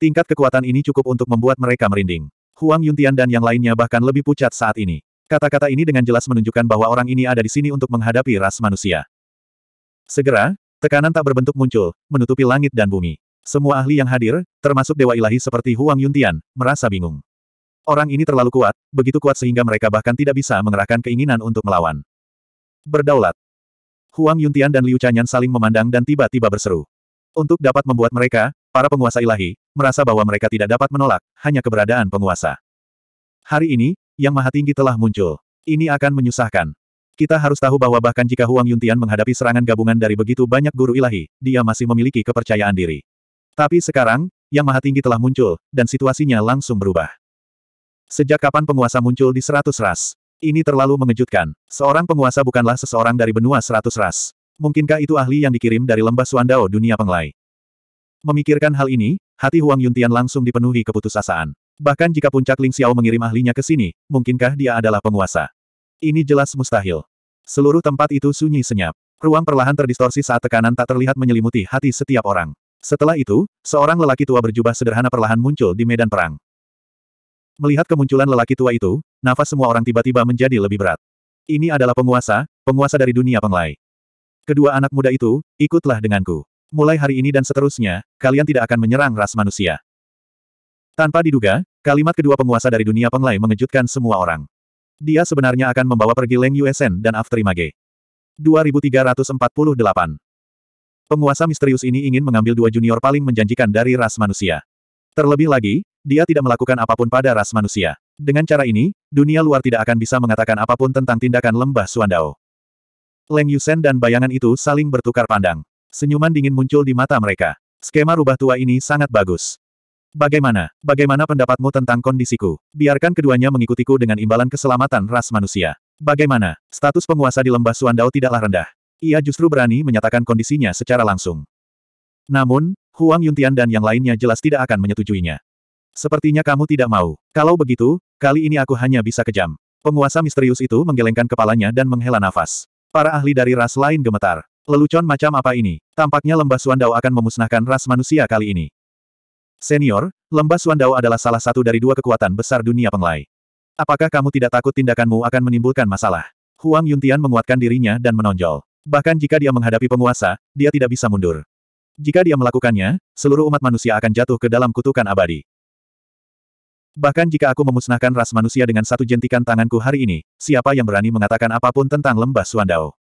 Tingkat kekuatan ini cukup untuk membuat mereka merinding. Huang Yuntian dan yang lainnya bahkan lebih pucat saat ini. Kata-kata ini dengan jelas menunjukkan bahwa orang ini ada di sini untuk menghadapi ras manusia. Segera, tekanan tak berbentuk muncul, menutupi langit dan bumi. Semua ahli yang hadir, termasuk Dewa Ilahi seperti Huang Yuntian, merasa bingung. Orang ini terlalu kuat, begitu kuat sehingga mereka bahkan tidak bisa mengerahkan keinginan untuk melawan. Berdaulat. Huang Yuntian dan Liu Chanyan saling memandang dan tiba-tiba berseru. Untuk dapat membuat mereka, para penguasa ilahi, merasa bahwa mereka tidak dapat menolak, hanya keberadaan penguasa. Hari ini, Yang Maha Tinggi telah muncul. Ini akan menyusahkan. Kita harus tahu bahwa bahkan jika Huang Yuntian menghadapi serangan gabungan dari begitu banyak guru ilahi, dia masih memiliki kepercayaan diri. Tapi sekarang, Yang Maha Tinggi telah muncul, dan situasinya langsung berubah. Sejak kapan penguasa muncul di seratus ras? Ini terlalu mengejutkan. Seorang penguasa bukanlah seseorang dari benua seratus ras. Mungkinkah itu ahli yang dikirim dari lembah Suandao dunia penglai? Memikirkan hal ini, Hati Huang Yuntian langsung dipenuhi keputusasaan. Bahkan jika puncak Ling Xiao mengirim ahlinya ke sini, mungkinkah dia adalah penguasa? Ini jelas mustahil. Seluruh tempat itu sunyi senyap. Ruang perlahan terdistorsi saat tekanan tak terlihat menyelimuti hati setiap orang. Setelah itu, seorang lelaki tua berjubah sederhana perlahan muncul di medan perang. Melihat kemunculan lelaki tua itu, nafas semua orang tiba-tiba menjadi lebih berat. Ini adalah penguasa, penguasa dari dunia penglai. Kedua anak muda itu, ikutlah denganku. Mulai hari ini dan seterusnya, kalian tidak akan menyerang ras manusia. Tanpa diduga, kalimat kedua penguasa dari dunia penglai mengejutkan semua orang. Dia sebenarnya akan membawa pergi Leng Yuesen dan Aftrimage. 2348 Penguasa misterius ini ingin mengambil dua junior paling menjanjikan dari ras manusia. Terlebih lagi, dia tidak melakukan apapun pada ras manusia. Dengan cara ini, dunia luar tidak akan bisa mengatakan apapun tentang tindakan lembah Suandao. Leng Yusen dan bayangan itu saling bertukar pandang. Senyuman dingin muncul di mata mereka. Skema rubah tua ini sangat bagus. Bagaimana? Bagaimana pendapatmu tentang kondisiku? Biarkan keduanya mengikutiku dengan imbalan keselamatan ras manusia. Bagaimana? Status penguasa di lembah Suandao tidaklah rendah. Ia justru berani menyatakan kondisinya secara langsung. Namun, Huang Yuntian dan yang lainnya jelas tidak akan menyetujuinya. Sepertinya kamu tidak mau. Kalau begitu, kali ini aku hanya bisa kejam. Penguasa misterius itu menggelengkan kepalanya dan menghela nafas. Para ahli dari ras lain gemetar. Lelucon macam apa ini? Tampaknya lembah Suandao akan memusnahkan ras manusia kali ini. Senior, lembah Suandao adalah salah satu dari dua kekuatan besar dunia penglai. Apakah kamu tidak takut tindakanmu akan menimbulkan masalah? Huang Yuntian menguatkan dirinya dan menonjol. Bahkan jika dia menghadapi penguasa, dia tidak bisa mundur. Jika dia melakukannya, seluruh umat manusia akan jatuh ke dalam kutukan abadi. Bahkan jika aku memusnahkan ras manusia dengan satu jentikan tanganku hari ini, siapa yang berani mengatakan apapun tentang lembah Suandao?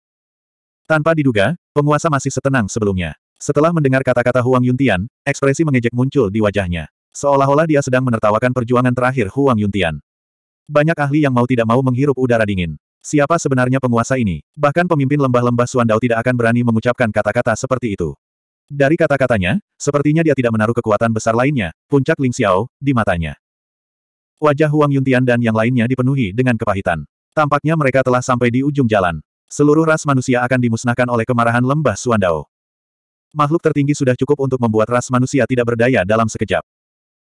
Tanpa diduga, penguasa masih setenang sebelumnya. Setelah mendengar kata-kata Huang Yuntian, ekspresi mengejek muncul di wajahnya. Seolah-olah dia sedang menertawakan perjuangan terakhir Huang Yuntian. Banyak ahli yang mau tidak mau menghirup udara dingin. Siapa sebenarnya penguasa ini? Bahkan pemimpin lembah-lembah Suandao tidak akan berani mengucapkan kata-kata seperti itu. Dari kata-katanya, sepertinya dia tidak menaruh kekuatan besar lainnya, puncak Ling Xiao, di matanya. Wajah Huang Yuntian dan yang lainnya dipenuhi dengan kepahitan. Tampaknya mereka telah sampai di ujung jalan. Seluruh ras manusia akan dimusnahkan oleh kemarahan lembah Suandao. Makhluk tertinggi sudah cukup untuk membuat ras manusia tidak berdaya dalam sekejap.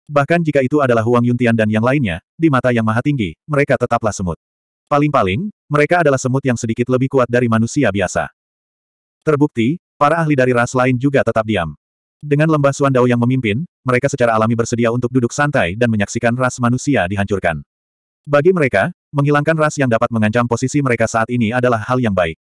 Bahkan jika itu adalah Huang Yuntian dan yang lainnya, di mata yang maha tinggi, mereka tetaplah semut. Paling-paling, mereka adalah semut yang sedikit lebih kuat dari manusia biasa. Terbukti, para ahli dari ras lain juga tetap diam. Dengan lembah Suandao yang memimpin, mereka secara alami bersedia untuk duduk santai dan menyaksikan ras manusia dihancurkan. Bagi mereka, Menghilangkan ras yang dapat mengancam posisi mereka saat ini adalah hal yang baik.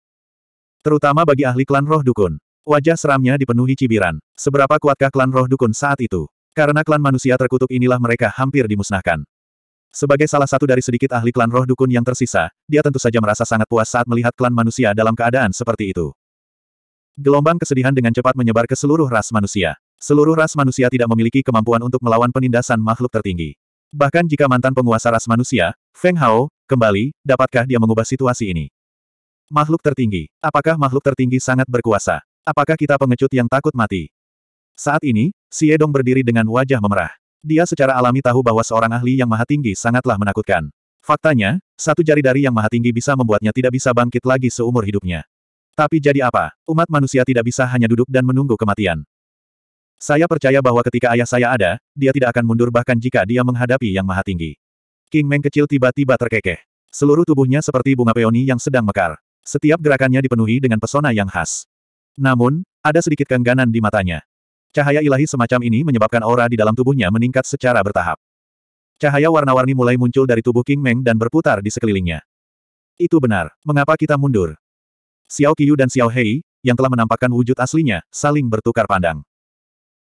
Terutama bagi ahli klan roh dukun. Wajah seramnya dipenuhi cibiran. Seberapa kuatkah klan roh dukun saat itu? Karena klan manusia terkutuk inilah mereka hampir dimusnahkan. Sebagai salah satu dari sedikit ahli klan roh dukun yang tersisa, dia tentu saja merasa sangat puas saat melihat klan manusia dalam keadaan seperti itu. Gelombang kesedihan dengan cepat menyebar ke seluruh ras manusia. Seluruh ras manusia tidak memiliki kemampuan untuk melawan penindasan makhluk tertinggi. Bahkan jika mantan penguasa ras manusia, Feng Hao, Kembali, dapatkah dia mengubah situasi ini? Makhluk tertinggi. Apakah makhluk tertinggi sangat berkuasa? Apakah kita pengecut yang takut mati? Saat ini, Si Edong berdiri dengan wajah memerah. Dia secara alami tahu bahwa seorang ahli yang maha tinggi sangatlah menakutkan. Faktanya, satu jari dari yang maha tinggi bisa membuatnya tidak bisa bangkit lagi seumur hidupnya. Tapi jadi apa? Umat manusia tidak bisa hanya duduk dan menunggu kematian. Saya percaya bahwa ketika ayah saya ada, dia tidak akan mundur bahkan jika dia menghadapi yang maha tinggi. King Meng kecil tiba-tiba terkekeh. Seluruh tubuhnya seperti bunga peoni yang sedang mekar. Setiap gerakannya dipenuhi dengan pesona yang khas. Namun, ada sedikit kengganan di matanya. Cahaya ilahi semacam ini menyebabkan aura di dalam tubuhnya meningkat secara bertahap. Cahaya warna-warni mulai muncul dari tubuh King Meng dan berputar di sekelilingnya. Itu benar, mengapa kita mundur? Xiao Qiyu dan Xiao Hei, yang telah menampakkan wujud aslinya, saling bertukar pandang.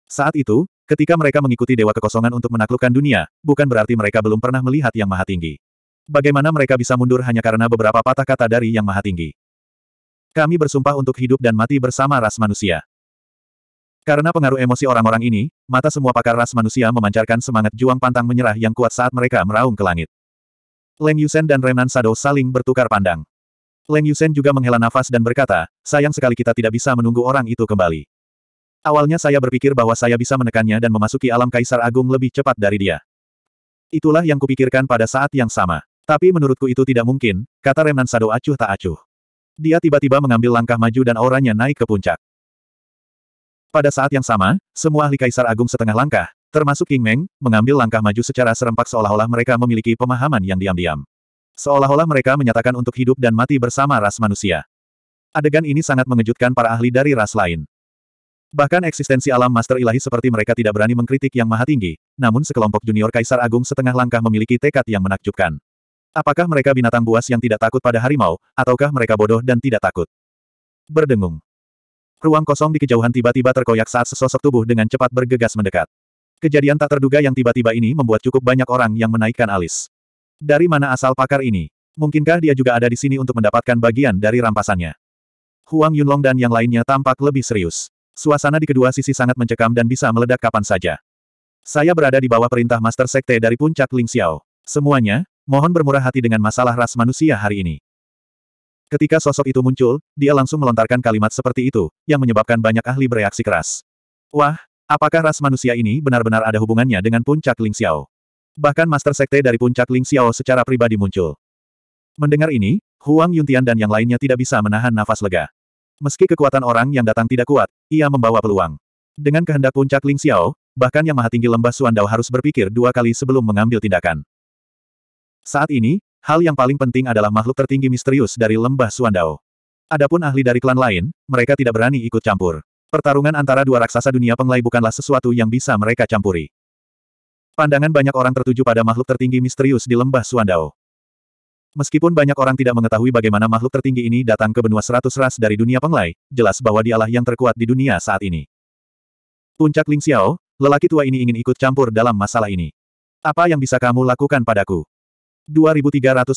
Saat itu, Ketika mereka mengikuti Dewa Kekosongan untuk menaklukkan dunia, bukan berarti mereka belum pernah melihat Yang Maha Tinggi. Bagaimana mereka bisa mundur hanya karena beberapa patah kata dari Yang Maha Tinggi? Kami bersumpah untuk hidup dan mati bersama ras manusia. Karena pengaruh emosi orang-orang ini, mata semua pakar ras manusia memancarkan semangat juang pantang menyerah yang kuat saat mereka meraung ke langit. Yu Yusen dan Renan Sado saling bertukar pandang. Yu Yusen juga menghela nafas dan berkata, sayang sekali kita tidak bisa menunggu orang itu kembali. Awalnya saya berpikir bahwa saya bisa menekannya dan memasuki alam kaisar agung lebih cepat dari dia. Itulah yang kupikirkan pada saat yang sama. Tapi menurutku itu tidak mungkin, kata Remnan Sado acuh tak acuh. Dia tiba-tiba mengambil langkah maju dan auranya naik ke puncak. Pada saat yang sama, semua ahli kaisar agung setengah langkah, termasuk King Meng, mengambil langkah maju secara serempak seolah-olah mereka memiliki pemahaman yang diam-diam. Seolah-olah mereka menyatakan untuk hidup dan mati bersama ras manusia. Adegan ini sangat mengejutkan para ahli dari ras lain. Bahkan eksistensi alam master ilahi seperti mereka tidak berani mengkritik yang maha tinggi, namun sekelompok junior kaisar agung setengah langkah memiliki tekad yang menakjubkan. Apakah mereka binatang buas yang tidak takut pada harimau, ataukah mereka bodoh dan tidak takut? Berdengung. Ruang kosong di kejauhan tiba-tiba terkoyak saat sesosok tubuh dengan cepat bergegas mendekat. Kejadian tak terduga yang tiba-tiba ini membuat cukup banyak orang yang menaikkan alis. Dari mana asal pakar ini? Mungkinkah dia juga ada di sini untuk mendapatkan bagian dari rampasannya? Huang Yunlong dan yang lainnya tampak lebih serius. Suasana di kedua sisi sangat mencekam dan bisa meledak kapan saja. Saya berada di bawah perintah Master Sekte dari puncak Ling Xiao. Semuanya, mohon bermurah hati dengan masalah ras manusia hari ini. Ketika sosok itu muncul, dia langsung melontarkan kalimat seperti itu, yang menyebabkan banyak ahli bereaksi keras. Wah, apakah ras manusia ini benar-benar ada hubungannya dengan puncak Ling Xiao? Bahkan Master Sekte dari puncak Ling Xiao secara pribadi muncul. Mendengar ini, Huang Yuntian dan yang lainnya tidak bisa menahan nafas lega. Meski kekuatan orang yang datang tidak kuat, ia membawa peluang. Dengan kehendak puncak Ling Xiao, bahkan yang maha tinggi lembah Suandao harus berpikir dua kali sebelum mengambil tindakan. Saat ini, hal yang paling penting adalah makhluk tertinggi misterius dari lembah Suandao. Adapun ahli dari klan lain, mereka tidak berani ikut campur. Pertarungan antara dua raksasa dunia penglai bukanlah sesuatu yang bisa mereka campuri. Pandangan banyak orang tertuju pada makhluk tertinggi misterius di lembah Suandao. Meskipun banyak orang tidak mengetahui bagaimana makhluk tertinggi ini datang ke benua seratus ras dari dunia penglai, jelas bahwa dialah yang terkuat di dunia saat ini. Puncak Ling Xiao, lelaki tua ini ingin ikut campur dalam masalah ini. Apa yang bisa kamu lakukan padaku? 2349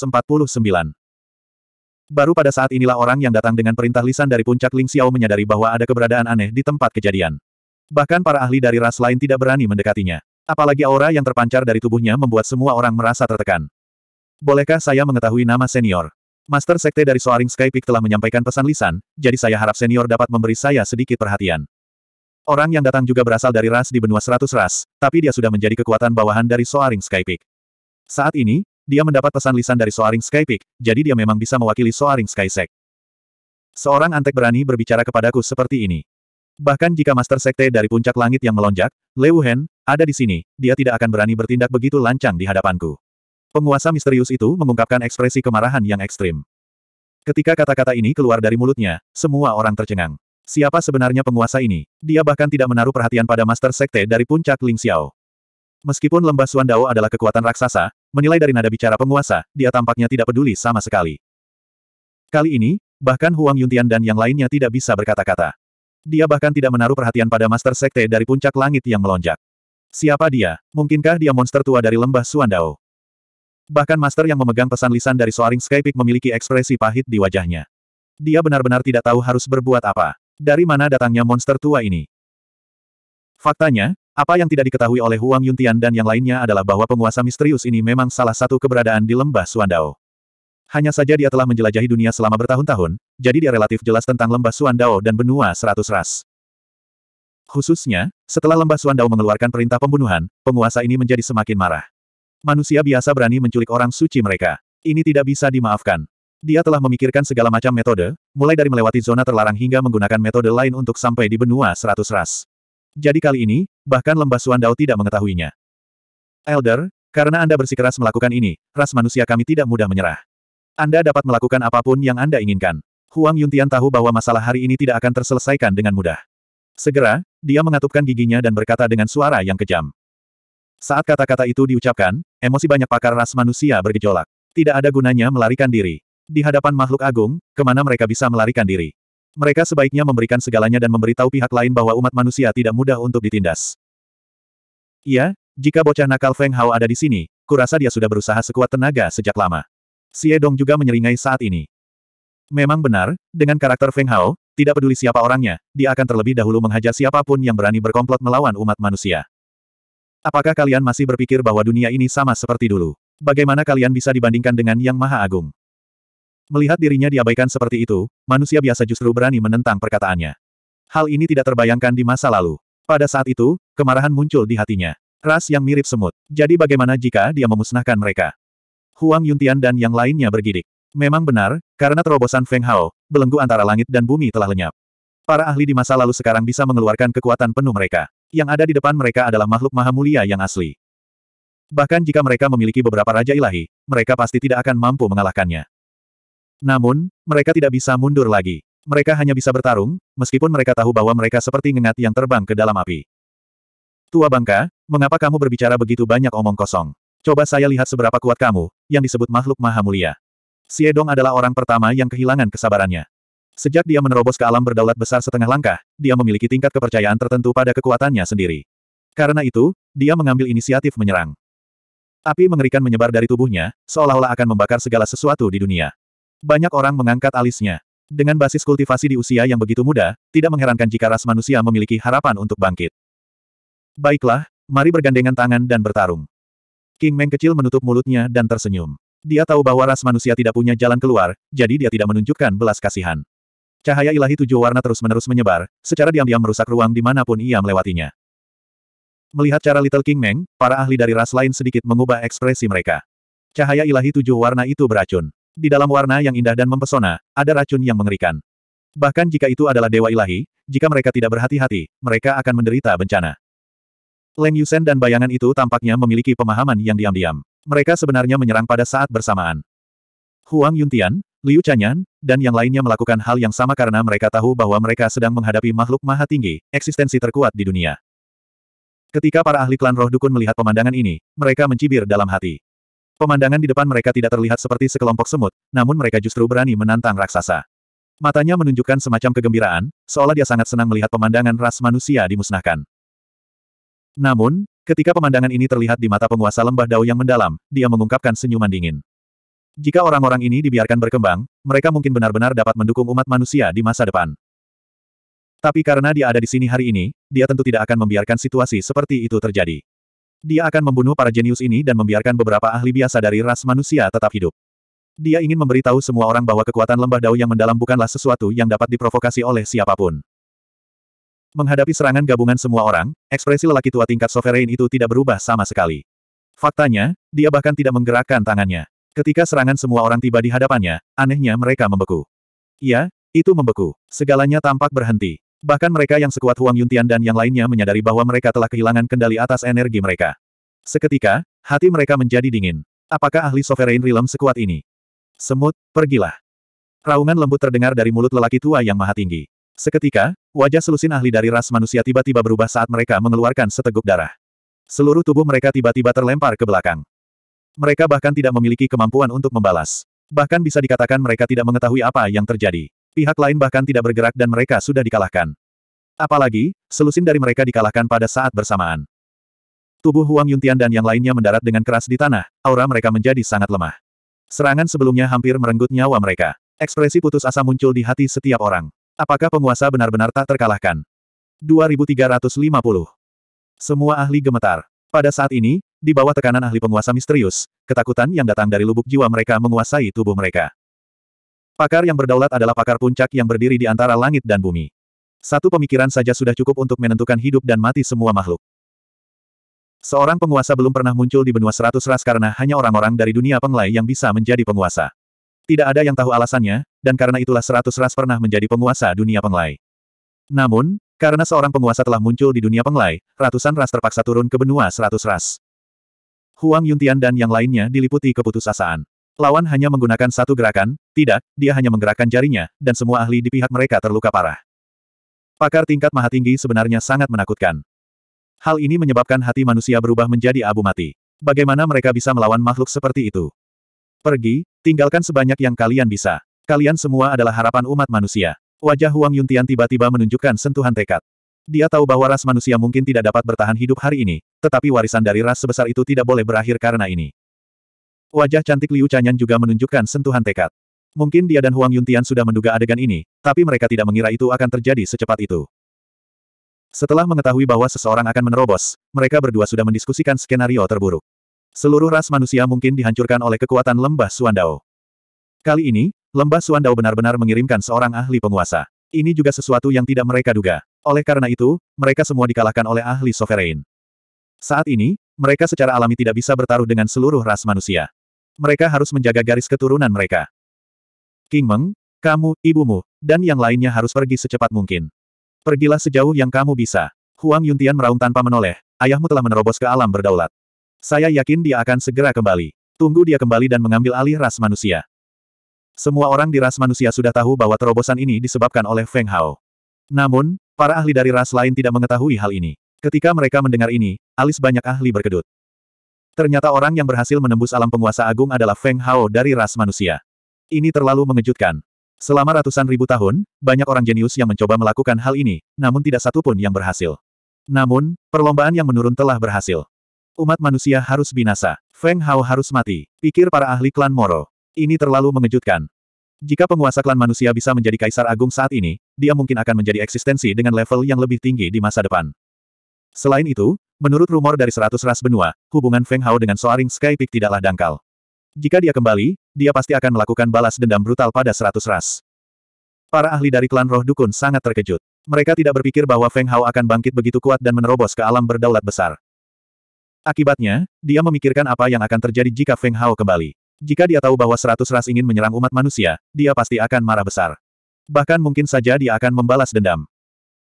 Baru pada saat inilah orang yang datang dengan perintah lisan dari puncak Ling Xiao menyadari bahwa ada keberadaan aneh di tempat kejadian. Bahkan para ahli dari ras lain tidak berani mendekatinya. Apalagi aura yang terpancar dari tubuhnya membuat semua orang merasa tertekan. Bolehkah saya mengetahui nama senior? Master Sekte dari Soaring Sky Peak telah menyampaikan pesan lisan, jadi saya harap senior dapat memberi saya sedikit perhatian. Orang yang datang juga berasal dari ras di benua seratus ras, tapi dia sudah menjadi kekuatan bawahan dari Soaring Sky Peak. Saat ini, dia mendapat pesan lisan dari Soaring Sky Peak, jadi dia memang bisa mewakili Soaring Sky Sek. Seorang antek berani berbicara kepadaku seperti ini. Bahkan jika Master Sekte dari puncak langit yang melonjak, Leuhen, ada di sini, dia tidak akan berani bertindak begitu lancang di hadapanku. Penguasa misterius itu mengungkapkan ekspresi kemarahan yang ekstrim. Ketika kata-kata ini keluar dari mulutnya, semua orang tercengang. Siapa sebenarnya penguasa ini? Dia bahkan tidak menaruh perhatian pada Master Sekte dari puncak Ling Xiao. Meskipun lembah Suandao adalah kekuatan raksasa, menilai dari nada bicara penguasa, dia tampaknya tidak peduli sama sekali. Kali ini, bahkan Huang Yuntian dan yang lainnya tidak bisa berkata-kata. Dia bahkan tidak menaruh perhatian pada Master Sekte dari puncak langit yang melonjak. Siapa dia? Mungkinkah dia monster tua dari lembah Suandao? Bahkan master yang memegang pesan lisan dari Soaring Skypeak memiliki ekspresi pahit di wajahnya. Dia benar-benar tidak tahu harus berbuat apa. Dari mana datangnya monster tua ini? Faktanya, apa yang tidak diketahui oleh Huang Yuntian dan yang lainnya adalah bahwa penguasa misterius ini memang salah satu keberadaan di lembah Suandao. Hanya saja dia telah menjelajahi dunia selama bertahun-tahun, jadi dia relatif jelas tentang lembah Suandao dan benua seratus ras. Khususnya, setelah lembah Suandao mengeluarkan perintah pembunuhan, penguasa ini menjadi semakin marah. Manusia biasa berani menculik orang suci mereka. Ini tidak bisa dimaafkan. Dia telah memikirkan segala macam metode, mulai dari melewati zona terlarang hingga menggunakan metode lain untuk sampai di benua seratus ras. Jadi kali ini, bahkan lembah Suandao tidak mengetahuinya. Elder, karena Anda bersikeras melakukan ini, ras manusia kami tidak mudah menyerah. Anda dapat melakukan apapun yang Anda inginkan. Huang Yuntian tahu bahwa masalah hari ini tidak akan terselesaikan dengan mudah. Segera, dia mengatupkan giginya dan berkata dengan suara yang kejam. Saat kata-kata itu diucapkan, emosi banyak pakar ras manusia bergejolak. Tidak ada gunanya melarikan diri. Di hadapan makhluk agung, kemana mereka bisa melarikan diri? Mereka sebaiknya memberikan segalanya dan memberitahu pihak lain bahwa umat manusia tidak mudah untuk ditindas. Iya, jika bocah nakal Feng Hao ada di sini, kurasa dia sudah berusaha sekuat tenaga sejak lama. Xie Dong juga menyeringai saat ini. Memang benar, dengan karakter Feng Hao, tidak peduli siapa orangnya, dia akan terlebih dahulu menghajar siapapun yang berani berkomplot melawan umat manusia. Apakah kalian masih berpikir bahwa dunia ini sama seperti dulu? Bagaimana kalian bisa dibandingkan dengan Yang Maha Agung? Melihat dirinya diabaikan seperti itu, manusia biasa justru berani menentang perkataannya. Hal ini tidak terbayangkan di masa lalu. Pada saat itu, kemarahan muncul di hatinya. Ras yang mirip semut. Jadi bagaimana jika dia memusnahkan mereka? Huang Yuntian dan yang lainnya bergidik. Memang benar, karena terobosan Feng Hao, belenggu antara langit dan bumi telah lenyap. Para ahli di masa lalu sekarang bisa mengeluarkan kekuatan penuh mereka. Yang ada di depan mereka adalah makhluk maha mulia yang asli. Bahkan jika mereka memiliki beberapa raja ilahi, mereka pasti tidak akan mampu mengalahkannya. Namun, mereka tidak bisa mundur lagi. Mereka hanya bisa bertarung, meskipun mereka tahu bahwa mereka seperti ngengat yang terbang ke dalam api. Tua bangka, mengapa kamu berbicara begitu banyak omong kosong? Coba saya lihat seberapa kuat kamu, yang disebut makhluk maha mulia. Siedong adalah orang pertama yang kehilangan kesabarannya. Sejak dia menerobos ke alam berdaulat besar setengah langkah, dia memiliki tingkat kepercayaan tertentu pada kekuatannya sendiri. Karena itu, dia mengambil inisiatif menyerang. Api mengerikan menyebar dari tubuhnya, seolah-olah akan membakar segala sesuatu di dunia. Banyak orang mengangkat alisnya. Dengan basis kultivasi di usia yang begitu muda, tidak mengherankan jika ras manusia memiliki harapan untuk bangkit. Baiklah, mari bergandengan tangan dan bertarung. King Meng kecil menutup mulutnya dan tersenyum. Dia tahu bahwa ras manusia tidak punya jalan keluar, jadi dia tidak menunjukkan belas kasihan. Cahaya ilahi tujuh warna terus-menerus menyebar, secara diam-diam merusak ruang di dimanapun ia melewatinya. Melihat cara Little King Meng, para ahli dari ras lain sedikit mengubah ekspresi mereka. Cahaya ilahi tujuh warna itu beracun. Di dalam warna yang indah dan mempesona, ada racun yang mengerikan. Bahkan jika itu adalah dewa ilahi, jika mereka tidak berhati-hati, mereka akan menderita bencana. Leng Yusen dan bayangan itu tampaknya memiliki pemahaman yang diam-diam. Mereka sebenarnya menyerang pada saat bersamaan. Huang Yuntian, Liu Chanyan, dan yang lainnya melakukan hal yang sama karena mereka tahu bahwa mereka sedang menghadapi makhluk maha tinggi, eksistensi terkuat di dunia. Ketika para ahli klan roh dukun melihat pemandangan ini, mereka mencibir dalam hati. Pemandangan di depan mereka tidak terlihat seperti sekelompok semut, namun mereka justru berani menantang raksasa. Matanya menunjukkan semacam kegembiraan, seolah dia sangat senang melihat pemandangan ras manusia dimusnahkan. Namun, ketika pemandangan ini terlihat di mata penguasa lembah Dao yang mendalam, dia mengungkapkan senyuman dingin. Jika orang-orang ini dibiarkan berkembang, mereka mungkin benar-benar dapat mendukung umat manusia di masa depan. Tapi karena dia ada di sini hari ini, dia tentu tidak akan membiarkan situasi seperti itu terjadi. Dia akan membunuh para jenius ini dan membiarkan beberapa ahli biasa dari ras manusia tetap hidup. Dia ingin memberitahu semua orang bahwa kekuatan lembah dao yang mendalam bukanlah sesuatu yang dapat diprovokasi oleh siapapun. Menghadapi serangan gabungan semua orang, ekspresi lelaki tua tingkat sovereign itu tidak berubah sama sekali. Faktanya, dia bahkan tidak menggerakkan tangannya. Ketika serangan semua orang tiba di hadapannya, anehnya mereka membeku. Iya, itu membeku. Segalanya tampak berhenti. Bahkan mereka yang sekuat Huang Yuntian dan yang lainnya menyadari bahwa mereka telah kehilangan kendali atas energi mereka. Seketika, hati mereka menjadi dingin. Apakah ahli Sovereign Realm sekuat ini? Semut, pergilah. Raungan lembut terdengar dari mulut lelaki tua yang maha tinggi. Seketika, wajah selusin ahli dari ras manusia tiba-tiba berubah saat mereka mengeluarkan seteguk darah. Seluruh tubuh mereka tiba-tiba terlempar ke belakang. Mereka bahkan tidak memiliki kemampuan untuk membalas. Bahkan bisa dikatakan mereka tidak mengetahui apa yang terjadi. Pihak lain bahkan tidak bergerak dan mereka sudah dikalahkan. Apalagi, selusin dari mereka dikalahkan pada saat bersamaan. Tubuh Huang Yuntian dan yang lainnya mendarat dengan keras di tanah, aura mereka menjadi sangat lemah. Serangan sebelumnya hampir merenggut nyawa mereka. Ekspresi putus asa muncul di hati setiap orang. Apakah penguasa benar-benar tak terkalahkan? 2350. Semua ahli gemetar. Pada saat ini, di bawah tekanan ahli penguasa misterius, ketakutan yang datang dari lubuk jiwa mereka menguasai tubuh mereka. Pakar yang berdaulat adalah pakar puncak yang berdiri di antara langit dan bumi. Satu pemikiran saja sudah cukup untuk menentukan hidup dan mati semua makhluk. Seorang penguasa belum pernah muncul di benua seratus ras karena hanya orang-orang dari dunia penglai yang bisa menjadi penguasa. Tidak ada yang tahu alasannya, dan karena itulah seratus ras pernah menjadi penguasa dunia penglai. Namun, karena seorang penguasa telah muncul di dunia penglai, ratusan ras terpaksa turun ke benua seratus ras. Huang Yuntian dan yang lainnya diliputi keputusasaan. Lawan hanya menggunakan satu gerakan, tidak, dia hanya menggerakkan jarinya, dan semua ahli di pihak mereka terluka parah. Pakar tingkat maha tinggi sebenarnya sangat menakutkan. Hal ini menyebabkan hati manusia berubah menjadi abu mati. Bagaimana mereka bisa melawan makhluk seperti itu? Pergi, tinggalkan sebanyak yang kalian bisa. Kalian semua adalah harapan umat manusia. Wajah Huang Yuntian tiba-tiba menunjukkan sentuhan tekad. Dia tahu bahwa ras manusia mungkin tidak dapat bertahan hidup hari ini, tetapi warisan dari ras sebesar itu tidak boleh berakhir karena ini. Wajah cantik Liu Chanyan juga menunjukkan sentuhan tekad. Mungkin dia dan Huang Yuntian sudah menduga adegan ini, tapi mereka tidak mengira itu akan terjadi secepat itu. Setelah mengetahui bahwa seseorang akan menerobos, mereka berdua sudah mendiskusikan skenario terburuk. Seluruh ras manusia mungkin dihancurkan oleh kekuatan lembah Suandao. Kali ini, lembah Suandao benar-benar mengirimkan seorang ahli penguasa. Ini juga sesuatu yang tidak mereka duga. Oleh karena itu, mereka semua dikalahkan oleh ahli sovereign. Saat ini, mereka secara alami tidak bisa bertaruh dengan seluruh ras manusia. Mereka harus menjaga garis keturunan mereka. King Meng, kamu, ibumu, dan yang lainnya harus pergi secepat mungkin. Pergilah sejauh yang kamu bisa. Huang Yuntian meraung tanpa menoleh, ayahmu telah menerobos ke alam berdaulat. Saya yakin dia akan segera kembali. Tunggu dia kembali dan mengambil alih ras manusia. Semua orang di ras manusia sudah tahu bahwa terobosan ini disebabkan oleh Feng Hao. Namun, para ahli dari ras lain tidak mengetahui hal ini. Ketika mereka mendengar ini, alis banyak ahli berkedut. Ternyata orang yang berhasil menembus alam penguasa agung adalah Feng Hao dari ras manusia. Ini terlalu mengejutkan. Selama ratusan ribu tahun, banyak orang jenius yang mencoba melakukan hal ini, namun tidak satu pun yang berhasil. Namun, perlombaan yang menurun telah berhasil. Umat manusia harus binasa. Feng Hao harus mati, pikir para ahli klan Moro. Ini terlalu mengejutkan. Jika penguasa klan manusia bisa menjadi kaisar agung saat ini, dia mungkin akan menjadi eksistensi dengan level yang lebih tinggi di masa depan. Selain itu, menurut rumor dari seratus ras benua, hubungan Feng Hao dengan Soaring Sky Peak tidaklah dangkal. Jika dia kembali, dia pasti akan melakukan balas dendam brutal pada seratus ras. Para ahli dari klan roh dukun sangat terkejut. Mereka tidak berpikir bahwa Feng Hao akan bangkit begitu kuat dan menerobos ke alam berdaulat besar. Akibatnya, dia memikirkan apa yang akan terjadi jika Feng Hao kembali. Jika dia tahu bahwa seratus ras ingin menyerang umat manusia, dia pasti akan marah besar. Bahkan mungkin saja dia akan membalas dendam.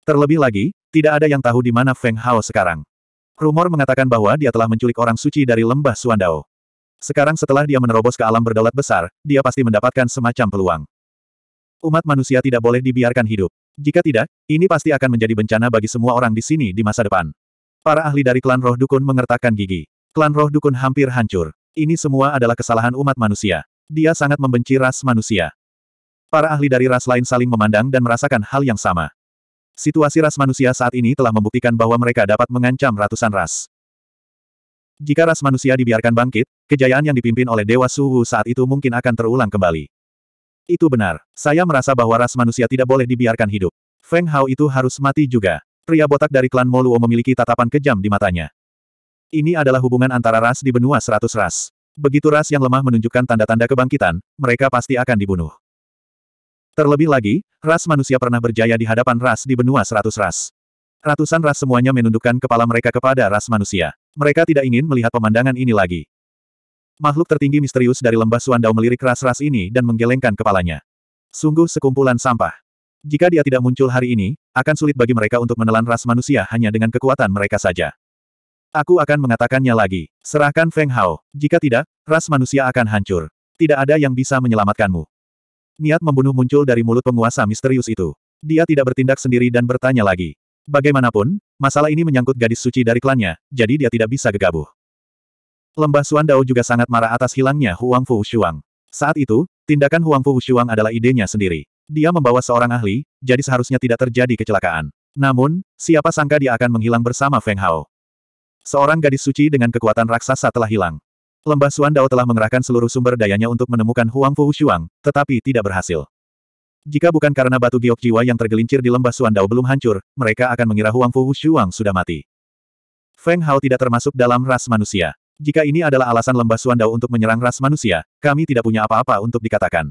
Terlebih lagi, tidak ada yang tahu di mana Feng Hao sekarang. Rumor mengatakan bahwa dia telah menculik orang suci dari lembah Suandao. Sekarang setelah dia menerobos ke alam berdaulat besar, dia pasti mendapatkan semacam peluang. Umat manusia tidak boleh dibiarkan hidup. Jika tidak, ini pasti akan menjadi bencana bagi semua orang di sini di masa depan. Para ahli dari klan roh dukun mengertakkan gigi. Klan roh dukun hampir hancur. Ini semua adalah kesalahan umat manusia. Dia sangat membenci ras manusia. Para ahli dari ras lain saling memandang dan merasakan hal yang sama. Situasi ras manusia saat ini telah membuktikan bahwa mereka dapat mengancam ratusan ras. Jika ras manusia dibiarkan bangkit, kejayaan yang dipimpin oleh Dewa Suhu saat itu mungkin akan terulang kembali. Itu benar. Saya merasa bahwa ras manusia tidak boleh dibiarkan hidup. Feng Hao itu harus mati juga. Pria botak dari klan Moluo memiliki tatapan kejam di matanya. Ini adalah hubungan antara ras di benua seratus ras. Begitu ras yang lemah menunjukkan tanda-tanda kebangkitan, mereka pasti akan dibunuh. Terlebih lagi, ras manusia pernah berjaya di hadapan ras di benua seratus ras. Ratusan ras semuanya menundukkan kepala mereka kepada ras manusia. Mereka tidak ingin melihat pemandangan ini lagi. Makhluk tertinggi misterius dari lembah Suandao melirik ras-ras ini dan menggelengkan kepalanya. Sungguh sekumpulan sampah. Jika dia tidak muncul hari ini, akan sulit bagi mereka untuk menelan ras manusia hanya dengan kekuatan mereka saja. Aku akan mengatakannya lagi. Serahkan Feng Hao. Jika tidak, ras manusia akan hancur. Tidak ada yang bisa menyelamatkanmu. Niat membunuh muncul dari mulut penguasa misterius itu. Dia tidak bertindak sendiri dan bertanya lagi. Bagaimanapun, masalah ini menyangkut gadis suci dari klannya, jadi dia tidak bisa gegabah. Lembah Suan Dao juga sangat marah atas hilangnya Huang Fu Shuang. Saat itu, tindakan Huang Fu Shuang adalah idenya sendiri. Dia membawa seorang ahli, jadi seharusnya tidak terjadi kecelakaan. Namun, siapa sangka dia akan menghilang bersama Feng Hao. Seorang gadis suci dengan kekuatan raksasa telah hilang. Lembah Suan Dao telah mengerahkan seluruh sumber dayanya untuk menemukan Huang Fu Shuang, tetapi tidak berhasil. Jika bukan karena batu giok jiwa yang tergelincir di lembah Suan Dao belum hancur, mereka akan mengira Huang Fu Shuang sudah mati. Feng Hao tidak termasuk dalam ras manusia. Jika ini adalah alasan lembah Suandao untuk menyerang ras manusia, kami tidak punya apa-apa untuk dikatakan.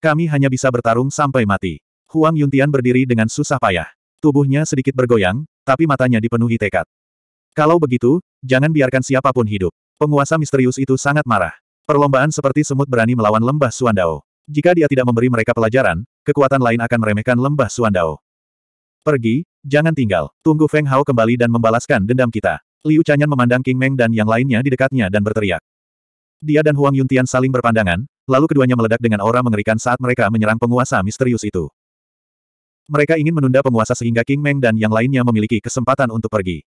Kami hanya bisa bertarung sampai mati. Huang Yuntian berdiri dengan susah payah. Tubuhnya sedikit bergoyang, tapi matanya dipenuhi tekad. Kalau begitu, jangan biarkan siapapun hidup. Penguasa misterius itu sangat marah. Perlombaan seperti semut berani melawan lembah Suandao. Jika dia tidak memberi mereka pelajaran, kekuatan lain akan meremehkan lembah Suandao. Pergi, jangan tinggal. Tunggu Feng Hao kembali dan membalaskan dendam kita. Liu Chanyan memandang King Meng dan yang lainnya di dekatnya dan berteriak. Dia dan Huang Yuntian saling berpandangan, lalu keduanya meledak dengan aura mengerikan saat mereka menyerang penguasa misterius itu. Mereka ingin menunda penguasa sehingga King Meng dan yang lainnya memiliki kesempatan untuk pergi.